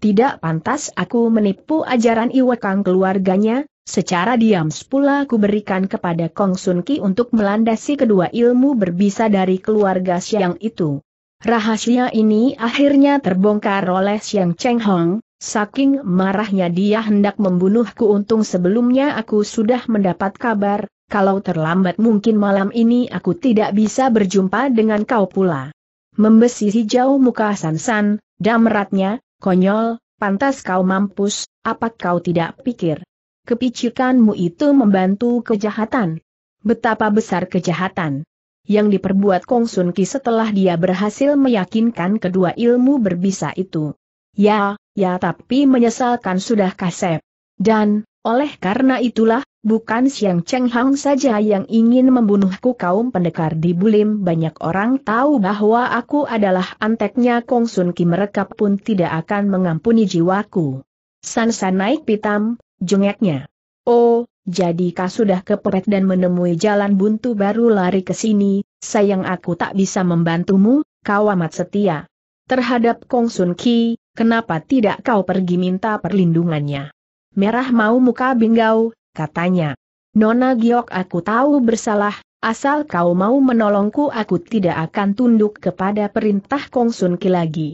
Speaker 1: Tidak pantas aku menipu ajaran Iwekang keluarganya, secara diam sepula aku berikan kepada Kong Sun Ki untuk melandasi kedua ilmu berbisa dari keluarga siang itu. Rahasia ini akhirnya terbongkar oleh Xiang Cheng Hong, saking marahnya dia hendak membunuhku untung sebelumnya aku sudah mendapat kabar, kalau terlambat mungkin malam ini aku tidak bisa berjumpa dengan kau pula. Membesi hijau muka Sansan, damratnya, konyol, pantas kau mampus, apa kau tidak pikir? Kepicikanmu itu membantu kejahatan. Betapa besar kejahatan yang diperbuat Kong Sun Ki setelah dia berhasil meyakinkan kedua ilmu berbisa itu. Ya, ya tapi menyesalkan sudah kasep. Dan, oleh karena itulah, bukan Siang Cheng Hang saja yang ingin membunuhku kaum pendekar di Bulim banyak orang tahu bahwa aku adalah anteknya Kong Sun Ki mereka pun tidak akan mengampuni jiwaku. Sansa naik pitam, jengeknya. Oh, jadi kau sudah kepepet dan menemui jalan buntu baru lari ke sini, sayang aku tak bisa membantumu, kau amat setia. Terhadap Kong Sun Ki, kenapa tidak kau pergi minta perlindungannya? merah mau muka bingau, katanya. Nona Giok aku tahu bersalah, asal kau mau menolongku aku tidak akan tunduk kepada perintah Kong Sun Ki lagi.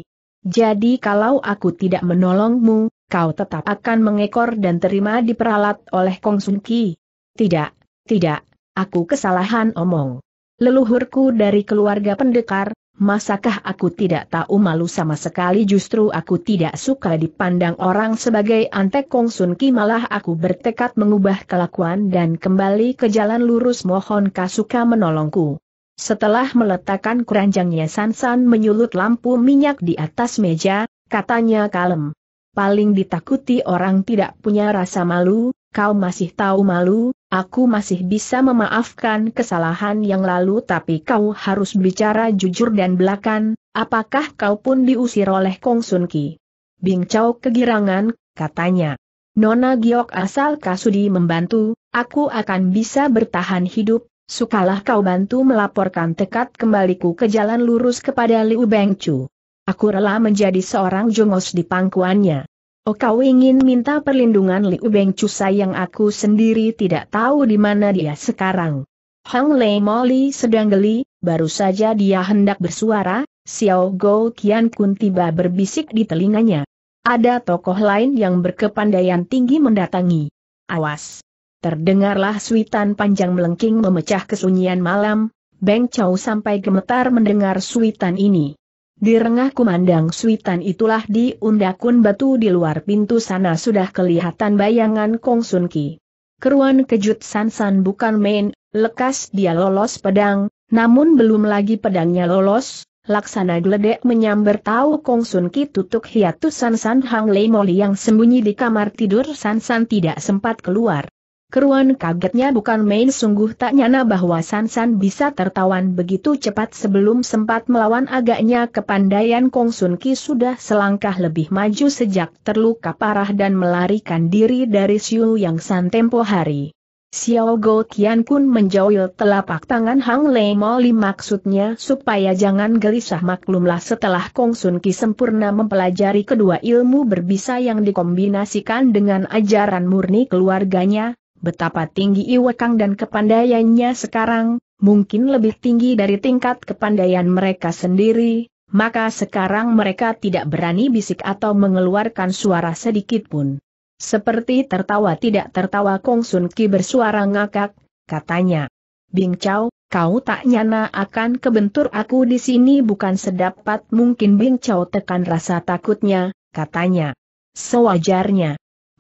Speaker 1: Jadi kalau aku tidak menolongmu, kau tetap akan mengekor dan terima diperalat oleh Kong Sun Ki. Tidak, tidak, aku kesalahan omong. Leluhurku dari keluarga pendekar, Masakah aku tidak tahu malu sama sekali justru aku tidak suka dipandang orang sebagai antek Kong Sun Ki malah aku bertekad mengubah kelakuan dan kembali ke jalan lurus mohon Kasuka menolongku. Setelah meletakkan keranjangnya Sansan menyulut lampu minyak di atas meja, katanya kalem paling ditakuti orang tidak punya rasa malu, kau masih tahu malu, aku masih bisa memaafkan kesalahan yang lalu tapi kau harus bicara jujur dan belakan, apakah kau pun diusir oleh Kong Sun Ki? Bing Chow kegirangan, katanya. Nona Giok asal Kasudi membantu, aku akan bisa bertahan hidup, sukalah kau bantu melaporkan tekad kembaliku ke jalan lurus kepada Liu Bengcu. Aku rela menjadi seorang jongos di pangkuannya. Oh kau ingin minta perlindungan Liu Beng Cusai yang aku sendiri tidak tahu di mana dia sekarang. Hang Lei Moli sedang geli, baru saja dia hendak bersuara, Xiao Gou Kian Kun tiba berbisik di telinganya. Ada tokoh lain yang berkepandaian tinggi mendatangi. Awas! Terdengarlah suitan panjang melengking memecah kesunyian malam, Beng Chow sampai gemetar mendengar suitan ini. Di rengah kumandang suitan itulah di undakun batu di luar pintu sana sudah kelihatan bayangan Kong Sun Ki. Keruan kejut San bukan main, lekas dia lolos pedang, namun belum lagi pedangnya lolos, laksana geledek menyambar tahu Kong Sun Ki tutup hiatus San San Hang Lei Moli yang sembunyi di kamar tidur San San tidak sempat keluar. Keruan kagetnya bukan main sungguh tak nyana bahwa Sansan bisa tertawan begitu cepat sebelum sempat melawan agaknya kepandaian Kong Sun Ki sudah selangkah lebih maju sejak terluka parah dan melarikan diri dari Siu Yang San tempo hari. Xiao Go Tian Kun menjauhil telapak tangan Hang Lei Moli maksudnya supaya jangan gelisah maklumlah setelah Kong Sun Ki sempurna mempelajari kedua ilmu berbisa yang dikombinasikan dengan ajaran murni keluarganya, Betapa tinggi Iwekang dan kepandaiannya sekarang, mungkin lebih tinggi dari tingkat kepandaian mereka sendiri, maka sekarang mereka tidak berani bisik atau mengeluarkan suara sedikit pun. Seperti tertawa tidak tertawa Kong Sun Ki bersuara ngakak, katanya. Bing Chao, kau tak nyana akan kebentur aku di sini bukan sedapat mungkin Bing Chao tekan rasa takutnya, katanya. Sewajarnya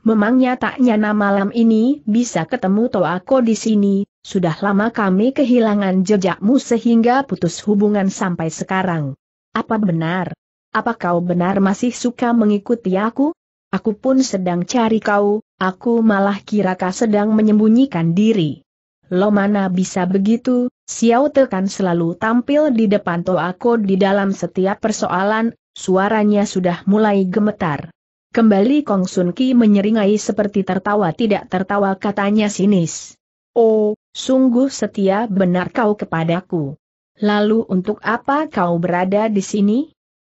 Speaker 1: memangnya tak nyana malam ini bisa ketemu Toako di sini, sudah lama kami kehilangan jejakmu sehingga putus hubungan sampai sekarang. Apa benar? Apa kau benar masih suka mengikuti aku? Aku pun sedang cari kau, aku malah kira kau sedang menyembunyikan diri. Lo mana bisa begitu, Xiao Te kan selalu tampil di depan Toako di dalam setiap persoalan, suaranya sudah mulai gemetar. Kembali Kong Sun Ki menyeringai seperti tertawa tidak tertawa katanya sinis. Oh, sungguh setia benar kau kepadaku. Lalu untuk apa kau berada di sini?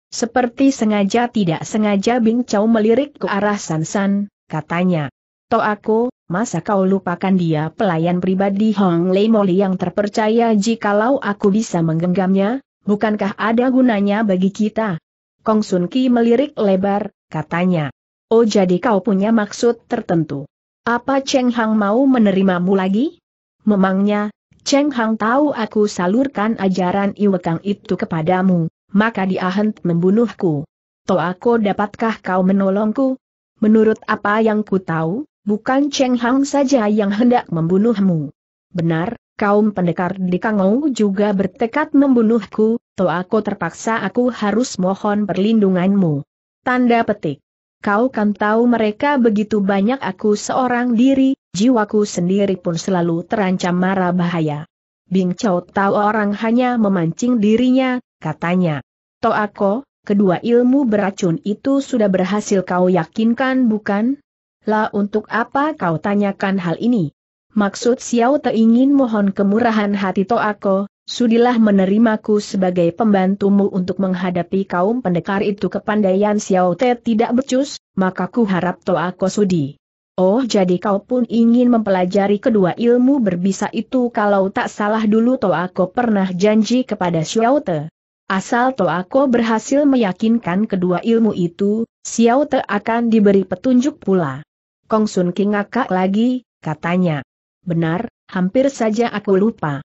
Speaker 1: Seperti sengaja tidak sengaja Bing Chau melirik ke arah San San, katanya. To aku, masa kau lupakan dia pelayan pribadi Hong Lei Moli yang terpercaya jikalau aku bisa menggenggamnya, bukankah ada gunanya bagi kita? Kong Sun Ki melirik lebar, katanya. Oh jadi kau punya maksud tertentu. Apa Cheng Hang mau menerimamu lagi? Memangnya, Cheng Hang tahu aku salurkan ajaran Iwekang itu kepadamu, maka dia hent membunuhku. aku dapatkah kau menolongku? Menurut apa yang ku tahu, bukan Cheng Hang saja yang hendak membunuhmu. Benar, kaum pendekar di Kangou juga bertekad membunuhku, toh aku terpaksa aku harus mohon perlindunganmu. Tanda petik. Kau kan tahu mereka begitu banyak aku seorang diri, jiwaku sendiri pun selalu terancam marah bahaya. Bing Chow tahu orang hanya memancing dirinya, katanya. Toako, kedua ilmu beracun itu sudah berhasil kau yakinkan bukan? Lah untuk apa kau tanyakan hal ini? Maksud Xiao Te ingin mohon kemurahan hati Toako, Sudilah menerimaku sebagai pembantumu untuk menghadapi kaum pendekar itu kepandaian Xiao Te tidak becus, maka ku harap Toa Ko sudi. Oh jadi kau pun ingin mempelajari kedua ilmu berbisa itu kalau tak salah dulu Toa Ko pernah janji kepada Xiao Te. Asal toa Toako berhasil meyakinkan kedua ilmu itu, Xiao Te akan diberi petunjuk pula. Kong Sun King ngakak lagi, katanya. Benar, hampir saja aku lupa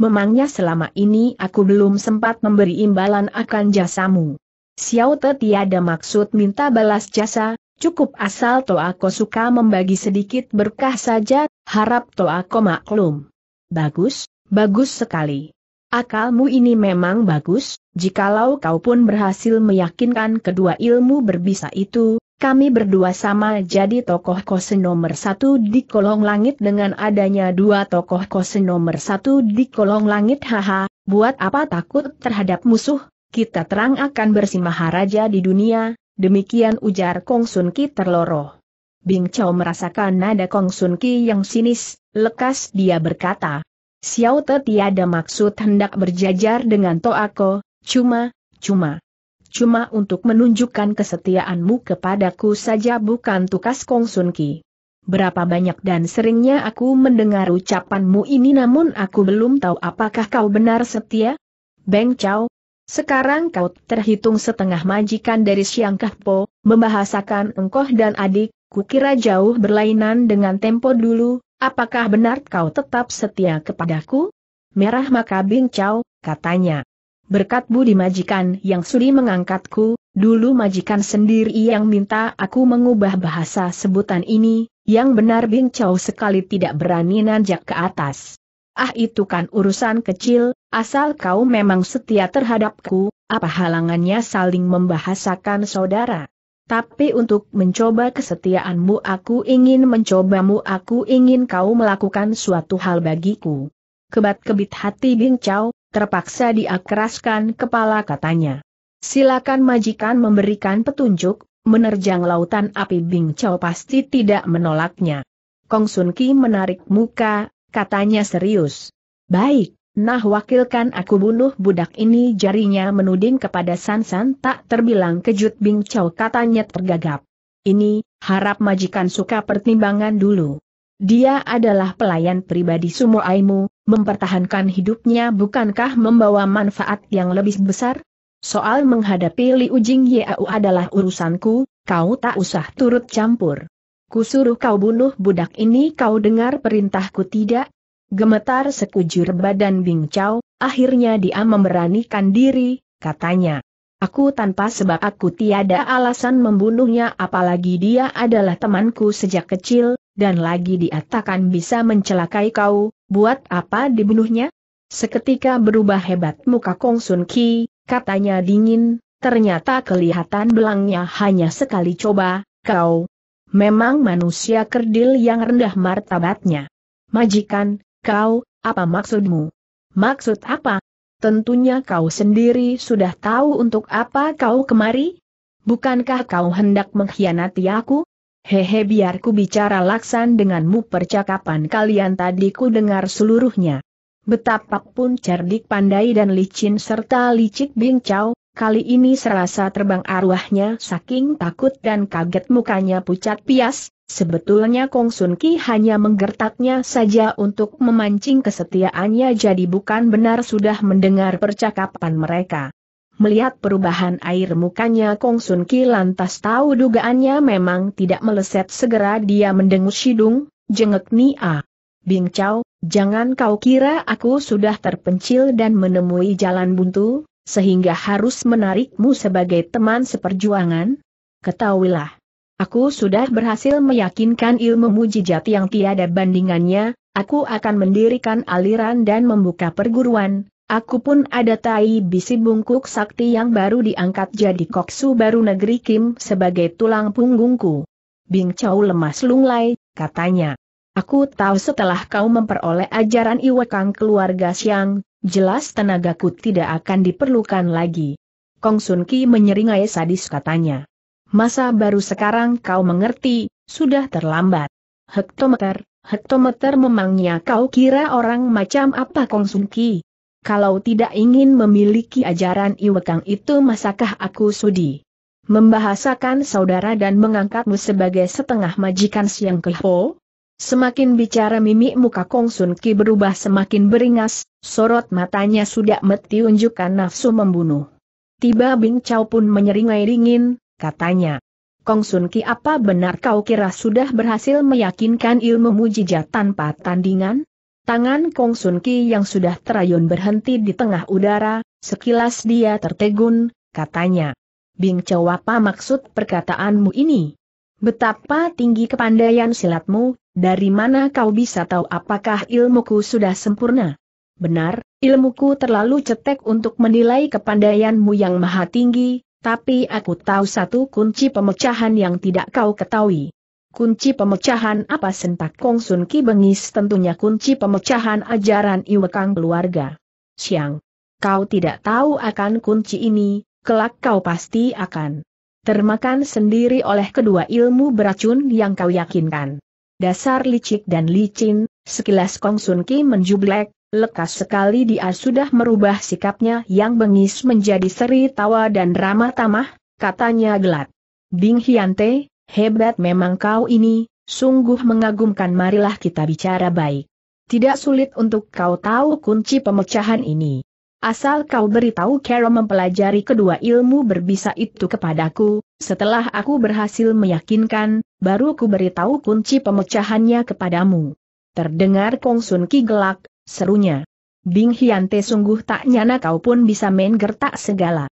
Speaker 1: memangnya selama ini aku belum sempat memberi imbalan akan jasamu. Xiao Te tiada maksud minta balas jasa, cukup asal Toako suka membagi sedikit berkah saja, harap Toako maklum. Bagus, bagus sekali. Akalmu ini memang bagus, jikalau kau pun berhasil meyakinkan kedua ilmu berbisa itu, kami berdua sama jadi tokoh kose nomor satu di kolong langit dengan adanya dua tokoh kose nomor satu di kolong langit haha, buat apa takut terhadap musuh, kita terang akan bersimaharaja di dunia, demikian ujar Kong Sun Ki terloroh. Bing Chao merasakan nada Kong Sun Ki yang sinis, lekas dia berkata. Xiao Te tiada maksud hendak berjajar dengan Toako, cuma, cuma. Cuma untuk menunjukkan kesetiaanmu kepadaku saja bukan tukas Sun Ki. Berapa banyak dan seringnya aku mendengar ucapanmu ini namun aku belum tahu apakah kau benar setia? Beng Chau, sekarang kau terhitung setengah majikan dari Siang Po, membahasakan engkau dan adik, kukira jauh berlainan dengan tempo dulu, apakah benar kau tetap setia kepadaku? Merah maka Beng Chau, katanya berkat budi majikan yang sudi mengangkatku, dulu majikan sendiri yang minta aku mengubah bahasa sebutan ini, yang benar bincau sekali tidak berani nanjak ke atas. Ah itu kan urusan kecil, asal kau memang setia terhadapku, apa halangannya saling membahasakan saudara. Tapi untuk mencoba kesetiaanmu aku ingin mencobamu aku ingin kau melakukan suatu hal bagiku. Kebat-kebit hati bincau, terpaksa diakraskan, kepala katanya. Silakan majikan memberikan petunjuk, menerjang lautan api Bing Chao pasti tidak menolaknya. Kong Sun Ki menarik muka, katanya serius. Baik, nah wakilkan aku bunuh budak ini jarinya menuding kepada Sansan -san tak terbilang kejut Bing Chao katanya tergagap. Ini, harap majikan suka pertimbangan dulu. Dia adalah pelayan pribadi Aimu. mempertahankan hidupnya bukankah membawa manfaat yang lebih besar? Soal menghadapi Li Ujing Yeau adalah urusanku, kau tak usah turut campur. Kusuruh kau bunuh budak ini kau dengar perintahku tidak? Gemetar sekujur badan Bing Chao, akhirnya dia memberanikan diri, katanya. Aku tanpa sebab aku tiada alasan membunuhnya apalagi dia adalah temanku sejak kecil, dan lagi diatakan bisa mencelakai kau, buat apa dibunuhnya? Seketika berubah hebat muka Kong Sun Ki, katanya dingin, ternyata kelihatan belangnya hanya sekali coba, kau memang manusia kerdil yang rendah martabatnya. Majikan, kau, apa maksudmu? Maksud apa? Tentunya kau sendiri sudah tahu untuk apa kau kemari? Bukankah kau hendak mengkhianati aku? Hehe biar ku bicara laksan denganmu percakapan kalian tadi ku dengar seluruhnya. Betapapun cerdik pandai dan licin serta licik bingcau, kali ini serasa terbang arwahnya saking takut dan kaget mukanya pucat pias, sebetulnya Kong Sun Ki hanya menggertaknya saja untuk memancing kesetiaannya jadi bukan benar sudah mendengar percakapan mereka. Melihat perubahan air mukanya Kong Sun Ki lantas tahu dugaannya memang tidak meleset segera dia mendengus hidung, jengek Nia. Bing Chow, jangan kau kira aku sudah terpencil dan menemui jalan buntu, sehingga harus menarikmu sebagai teman seperjuangan? Ketahuilah. Aku sudah berhasil meyakinkan ilmu mujijat yang tiada bandingannya, aku akan mendirikan aliran dan membuka perguruan, Aku pun ada tai bisi bungkuk sakti yang baru diangkat jadi koksu baru negeri Kim sebagai tulang punggungku. Bing Chow lemas lunglai, katanya. Aku tahu setelah kau memperoleh ajaran Iwekang keluarga Siang, jelas tenagaku tidak akan diperlukan lagi. Kong Sun Ki menyeringai sadis katanya. Masa baru sekarang kau mengerti, sudah terlambat. Hektometer, hektometer memangnya kau kira orang macam apa Kong Sun Ki? Kalau tidak ingin memiliki ajaran Iwekang itu masakah aku sudi? Membahasakan saudara dan mengangkatmu sebagai setengah majikan siang keho? Oh, semakin bicara mimik muka Kong Sun Ki berubah semakin beringas, sorot matanya sudah meti unjukkan nafsu membunuh. Tiba Bing Chao pun menyeringai dingin, katanya. Kong Sun Ki apa benar kau kira sudah berhasil meyakinkan ilmu mujijat tanpa tandingan? Tangan Kong Sun Ki yang sudah terayun berhenti di tengah udara, sekilas dia tertegun, katanya. Bing Chow apa maksud perkataanmu ini? Betapa tinggi kepandaian silatmu, dari mana kau bisa tahu apakah ilmuku sudah sempurna? Benar, ilmuku terlalu cetek untuk menilai kepandaianmu yang maha tinggi, tapi aku tahu satu kunci pemecahan yang tidak kau ketahui. Kunci pemecahan apa sentak Kong Sun Ki bengis tentunya kunci pemecahan ajaran Iwekang keluarga. Siang. Kau tidak tahu akan kunci ini, kelak kau pasti akan termakan sendiri oleh kedua ilmu beracun yang kau yakinkan. Dasar licik dan licin, sekilas Kong Sun Ki menjublek, lekas sekali dia sudah merubah sikapnya yang bengis menjadi seri tawa dan ramah tamah, katanya gelat. Ding Hyante, Hebat memang kau ini, sungguh mengagumkan marilah kita bicara baik. Tidak sulit untuk kau tahu kunci pemecahan ini. Asal kau beritahu Carol mempelajari kedua ilmu berbisa itu kepadaku, setelah aku berhasil meyakinkan, baru ku beritahu kunci pemecahannya kepadamu. Terdengar Kong Sun Ki gelak, serunya. Bing Hian sungguh tak nyana kau pun bisa main gertak segala.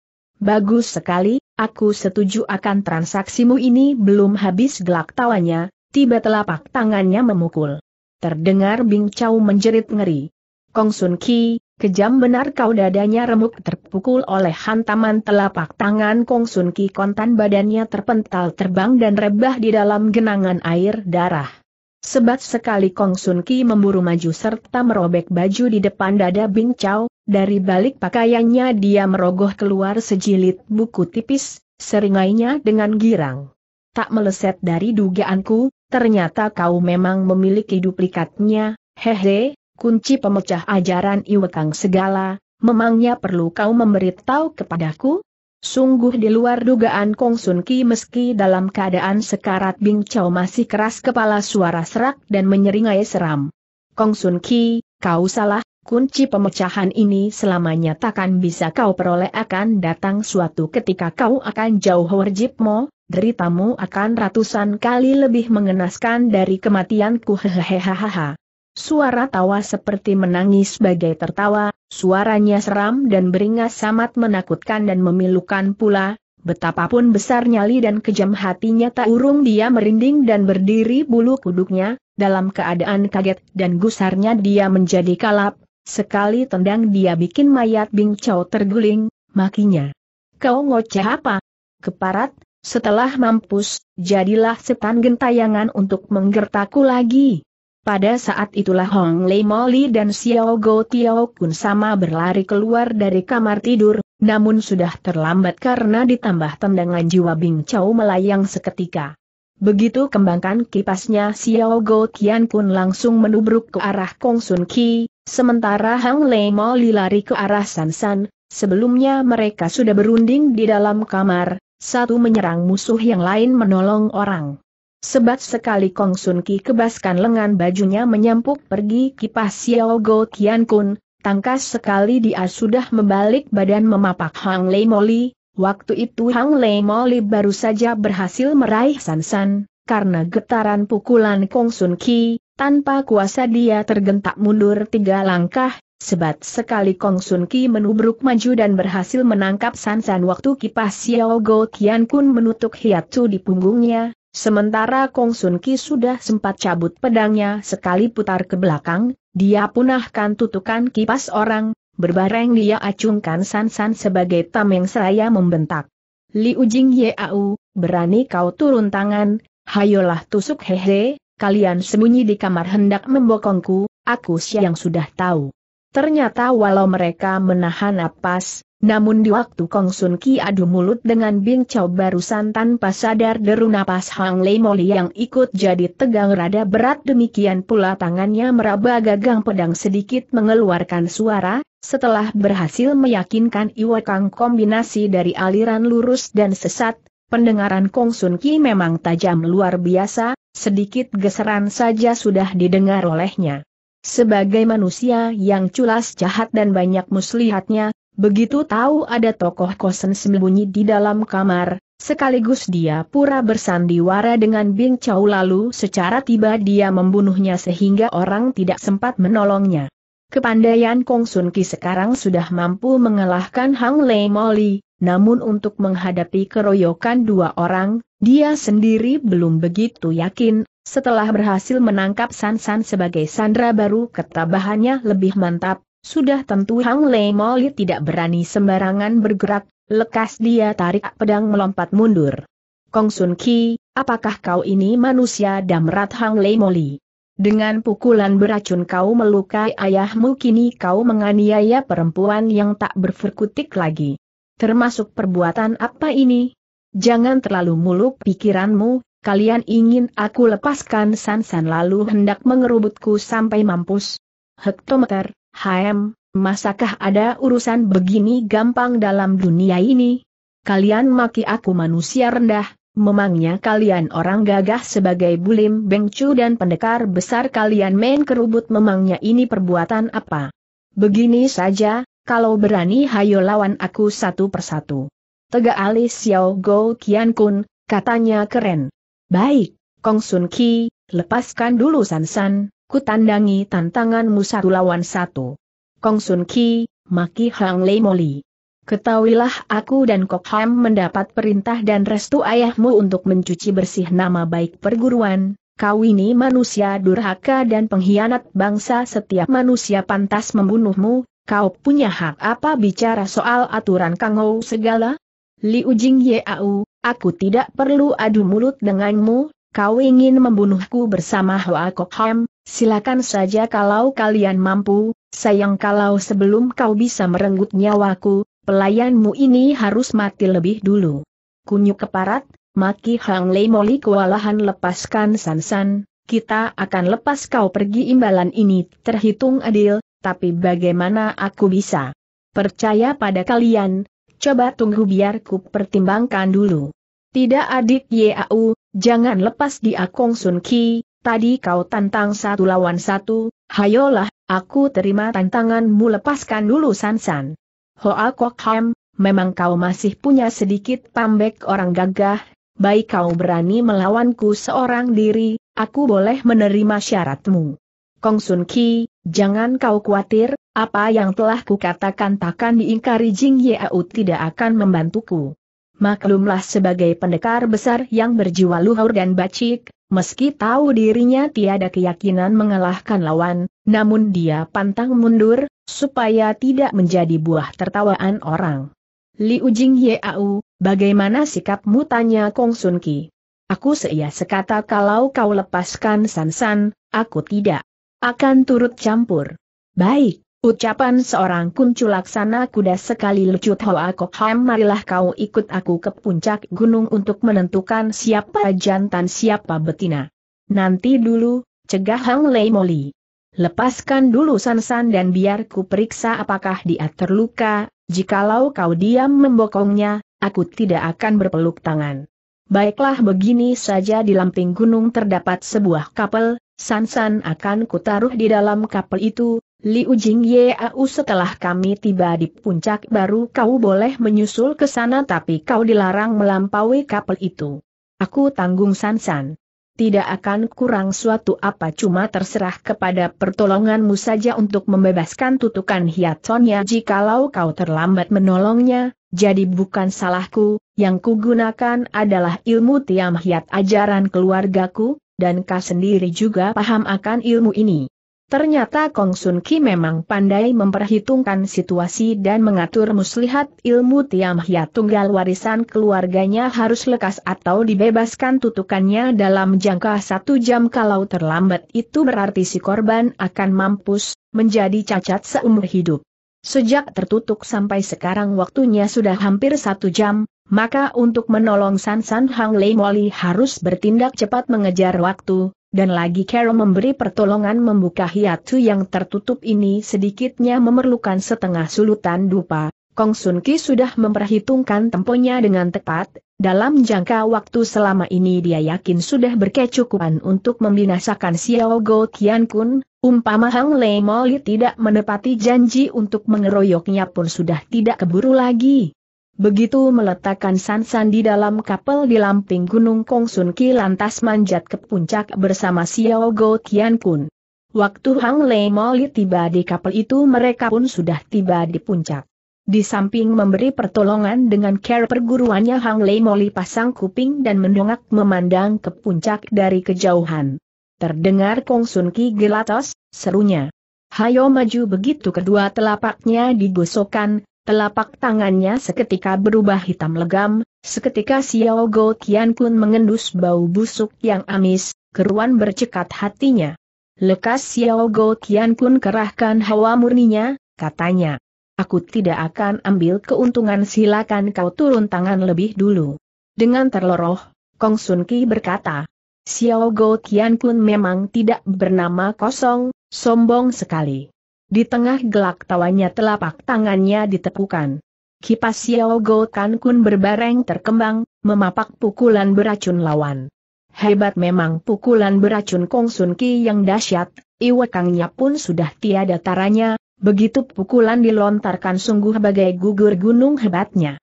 Speaker 1: Bagus sekali, aku setuju akan transaksimu ini belum habis gelak tawanya, tiba telapak tangannya memukul. Terdengar Bing Chau menjerit ngeri. Kong Sun Ki, kejam benar kau dadanya remuk terpukul oleh hantaman telapak tangan Kong Sun Ki kontan badannya terpental terbang dan rebah di dalam genangan air darah. Sebat sekali Kong Sun Ki memburu maju serta merobek baju di depan dada Bing Chau dari balik pakaiannya dia merogoh keluar sejilid buku tipis, seringainya dengan girang. Tak meleset dari dugaanku, ternyata kau memang memiliki duplikatnya, hehe, kunci pemecah ajaran iwekang segala, memangnya perlu kau memberitahu kepadaku? Sungguh di luar dugaan Kong Sun Ki meski dalam keadaan sekarat Bing Chao masih keras kepala suara serak dan menyeringai seram. Kong Sun Ki, kau salah, Kunci pemecahan ini selamanya takkan bisa kau peroleh akan datang suatu ketika kau akan jauh wajibmu, deritamu akan ratusan kali lebih mengenaskan dari kematianku hehehehaha. Suara tawa seperti menangis sebagai tertawa, suaranya seram dan beringas amat menakutkan dan memilukan pula, betapapun besar nyali dan kejam hatinya tak urung dia merinding dan berdiri bulu kuduknya, dalam keadaan kaget dan gusarnya dia menjadi kalap, Sekali tendang dia bikin mayat Bing Chow terguling, makinya. Kau ngoceh apa? Keparat, setelah mampus, jadilah setan gentayangan untuk menggertaku lagi. Pada saat itulah Hong Lei Moli dan Xiao Go Tiao Kun sama berlari keluar dari kamar tidur, namun sudah terlambat karena ditambah tendangan jiwa Bing Chow melayang seketika. Begitu kembangkan kipasnya Xiao Go Tian Kun langsung menubruk ke arah Kong Sun Ki, Sementara Hang Lei mau lari ke arah Sansan, sebelumnya mereka sudah berunding di dalam kamar, satu menyerang musuh yang lain menolong orang. Sebat sekali Kong Sun Ki kebaskan lengan bajunya menyampuk pergi kipas Xiao Go Tian Kun, tangkas sekali dia sudah membalik badan memapak Hang Lei Moli, Waktu itu Hang Lei Moli baru saja berhasil meraih Sansan, karena getaran pukulan Kong Sun Ki, tanpa kuasa dia tergentak mundur tiga langkah, sebat sekali Kong Sun Ki menubruk maju dan berhasil menangkap San San waktu kipas Xiao Go Tian Kun menutup hiatu di punggungnya, sementara Kong Sun Ki sudah sempat cabut pedangnya sekali putar ke belakang, dia punahkan tutukan kipas orang, berbareng dia acungkan San San sebagai tameng seraya membentak. Liu Ujing Yeau, berani kau turun tangan, hayolah tusuk hehe, kalian sembunyi di kamar hendak membokongku, aku siang sudah tahu. Ternyata walau mereka menahan napas, namun di waktu Kong Sun Ki adu mulut dengan Bing Chow barusan tanpa sadar deru napas Hang Lei Moli yang ikut jadi tegang rada berat demikian pula tangannya meraba gagang pedang sedikit mengeluarkan suara, setelah berhasil meyakinkan Iwa Kang kombinasi dari aliran lurus dan sesat, pendengaran Kong Sun Ki memang tajam luar biasa, Sedikit geseran saja sudah didengar olehnya. Sebagai manusia yang culas jahat dan banyak muslihatnya, begitu tahu ada tokoh kosen sembunyi di dalam kamar, sekaligus dia pura bersandiwara dengan Bing Chau lalu secara tiba dia membunuhnya sehingga orang tidak sempat menolongnya. Kepandaian Kong Sun Ki sekarang sudah mampu mengalahkan Hang Lei Moli, namun untuk menghadapi keroyokan dua orang, dia sendiri belum begitu yakin, setelah berhasil menangkap Sansan -san sebagai sandra baru ketabahannya lebih mantap, sudah tentu Hang Lei Moli tidak berani sembarangan bergerak, lekas dia tarik pedang melompat mundur. Kong Sun Ki, apakah kau ini manusia damrat Hang Lei Moli? Dengan pukulan beracun kau melukai ayahmu kini kau menganiaya perempuan yang tak berfirkutik lagi termasuk perbuatan apa ini? Jangan terlalu muluk pikiranmu, kalian ingin aku lepaskan Sansan lalu hendak mengerubutku sampai mampus. Hektometer, HM, masakah ada urusan begini gampang dalam dunia ini? Kalian maki aku manusia rendah, memangnya kalian orang gagah sebagai bulim bengcu dan pendekar besar kalian main kerubut memangnya ini perbuatan apa? Begini saja, kalau berani hayo lawan aku satu persatu. Tegak alis Xiao Go Kian Kun, katanya keren. Baik, Kong Sun Ki, lepaskan dulu San ku tandangi tantanganmu satu lawan satu. Kong Sun Ki, maki Hang Lei Moli. Ketahuilah aku dan Kok Ham mendapat perintah dan restu ayahmu untuk mencuci bersih nama baik perguruan, Kau ini manusia durhaka dan pengkhianat bangsa setiap manusia pantas membunuhmu, Kau punya hak apa bicara soal aturan kangau segala? Liu Jing Yau, aku tidak perlu adu mulut denganmu, kau ingin membunuhku bersama Hoa Kok Ham, silakan saja kalau kalian mampu, sayang kalau sebelum kau bisa merenggut nyawaku, pelayanmu ini harus mati lebih dulu. Kunyuk keparat, maki Hang Lei Moli kewalahan lepaskan Sansan, kita akan lepas kau pergi imbalan ini terhitung adil, tapi bagaimana aku bisa percaya pada kalian? Coba tunggu biar ku pertimbangkan dulu. Tidak adik Yau, jangan lepas di Akong Sun Ki, tadi kau tantang satu lawan satu, hayolah, aku terima tantanganmu lepaskan dulu Sansan. Hoa Kok Ham, memang kau masih punya sedikit pambek orang gagah, baik kau berani melawanku seorang diri, aku boleh menerima syaratmu. Kong Sun Ki, Jangan kau khawatir, apa yang telah kukatakan takkan diingkari Jing Yeau tidak akan membantuku. Maklumlah sebagai pendekar besar yang berjiwa luhur dan bacik, meski tahu dirinya tiada keyakinan mengalahkan lawan, namun dia pantang mundur, supaya tidak menjadi buah tertawaan orang. Liu Jing Yeau, bagaimana sikapmu tanya Kong Sun Ki? Aku seia sekata kalau kau lepaskan San San, aku tidak akan turut campur. Baik, ucapan seorang kunculaksana laksana kuda sekali lecut Hoa Kok Ham marilah kau ikut aku ke puncak gunung untuk menentukan siapa jantan siapa betina. Nanti dulu, cegah Hang Lei Moli. Lepaskan dulu Sansan dan biar ku periksa apakah dia terluka, jikalau kau diam membokongnya, aku tidak akan berpeluk tangan. Baiklah begini saja di Lamping Gunung terdapat sebuah kapel, Sansan akan kutaruh di dalam kapal itu, Liu Ujing Yeau setelah kami tiba di puncak baru kau boleh menyusul ke sana tapi kau dilarang melampaui kapal itu. Aku tanggung Sansan. Tidak akan kurang suatu apa cuma terserah kepada pertolonganmu saja untuk membebaskan tutukan hiatonnya ya. jikalau kau terlambat menolongnya, jadi bukan salahku, yang kugunakan adalah ilmu tiam hiat ajaran keluargaku, dan kau sendiri juga paham akan ilmu ini. Ternyata Kong Sun Ki memang pandai memperhitungkan situasi dan mengatur muslihat ilmu Tiam Hiat tunggal warisan keluarganya harus lekas atau dibebaskan tutukannya dalam jangka satu jam kalau terlambat itu berarti si korban akan mampus, menjadi cacat seumur hidup. Sejak tertutup sampai sekarang waktunya sudah hampir satu jam, maka untuk menolong San San Hang Lei Moli harus bertindak cepat mengejar waktu, dan lagi Carol memberi pertolongan membuka hiatu yang tertutup ini sedikitnya memerlukan setengah sulutan dupa. Kong Sun Ki sudah memperhitungkan temponya dengan tepat, dalam jangka waktu selama ini dia yakin sudah berkecukupan untuk membinasakan Xiao Go Tian Kun, umpama Hang Lei Moli tidak menepati janji untuk mengeroyoknya pun sudah tidak keburu lagi. Begitu meletakkan Sansan di dalam kapel di lamping Gunung Kong Sun Ki lantas manjat ke puncak bersama Xiao Go Tian Kun. Waktu Hang Lei Moli tiba di kapel itu mereka pun sudah tiba di puncak. Di samping memberi pertolongan dengan care perguruannya Hang Lei Moli pasang kuping dan mendongak memandang ke puncak dari kejauhan. Terdengar Kong Sun Ki gelatos, serunya. Hayo maju begitu kedua telapaknya digosokkan, Telapak tangannya seketika berubah hitam legam, seketika Xiao Go Tian Kun mengendus bau busuk yang amis, keruan bercekat hatinya. Lekas Xiao Go Tian Kun kerahkan hawa murninya, katanya. Aku tidak akan ambil keuntungan silakan kau turun tangan lebih dulu. Dengan terloroh, Kong Sun Ki berkata, Xiao Go Tian Kun memang tidak bernama kosong, sombong sekali. Di tengah gelak tawanya telapak tangannya ditepukan. Kipas Xiao Go Kan Kun berbareng terkembang, memapak pukulan beracun lawan. Hebat memang pukulan beracun Kong Sun Ki yang dahsyat, iwekangnya pun sudah tiada taranya, begitu pukulan dilontarkan sungguh bagai gugur gunung hebatnya.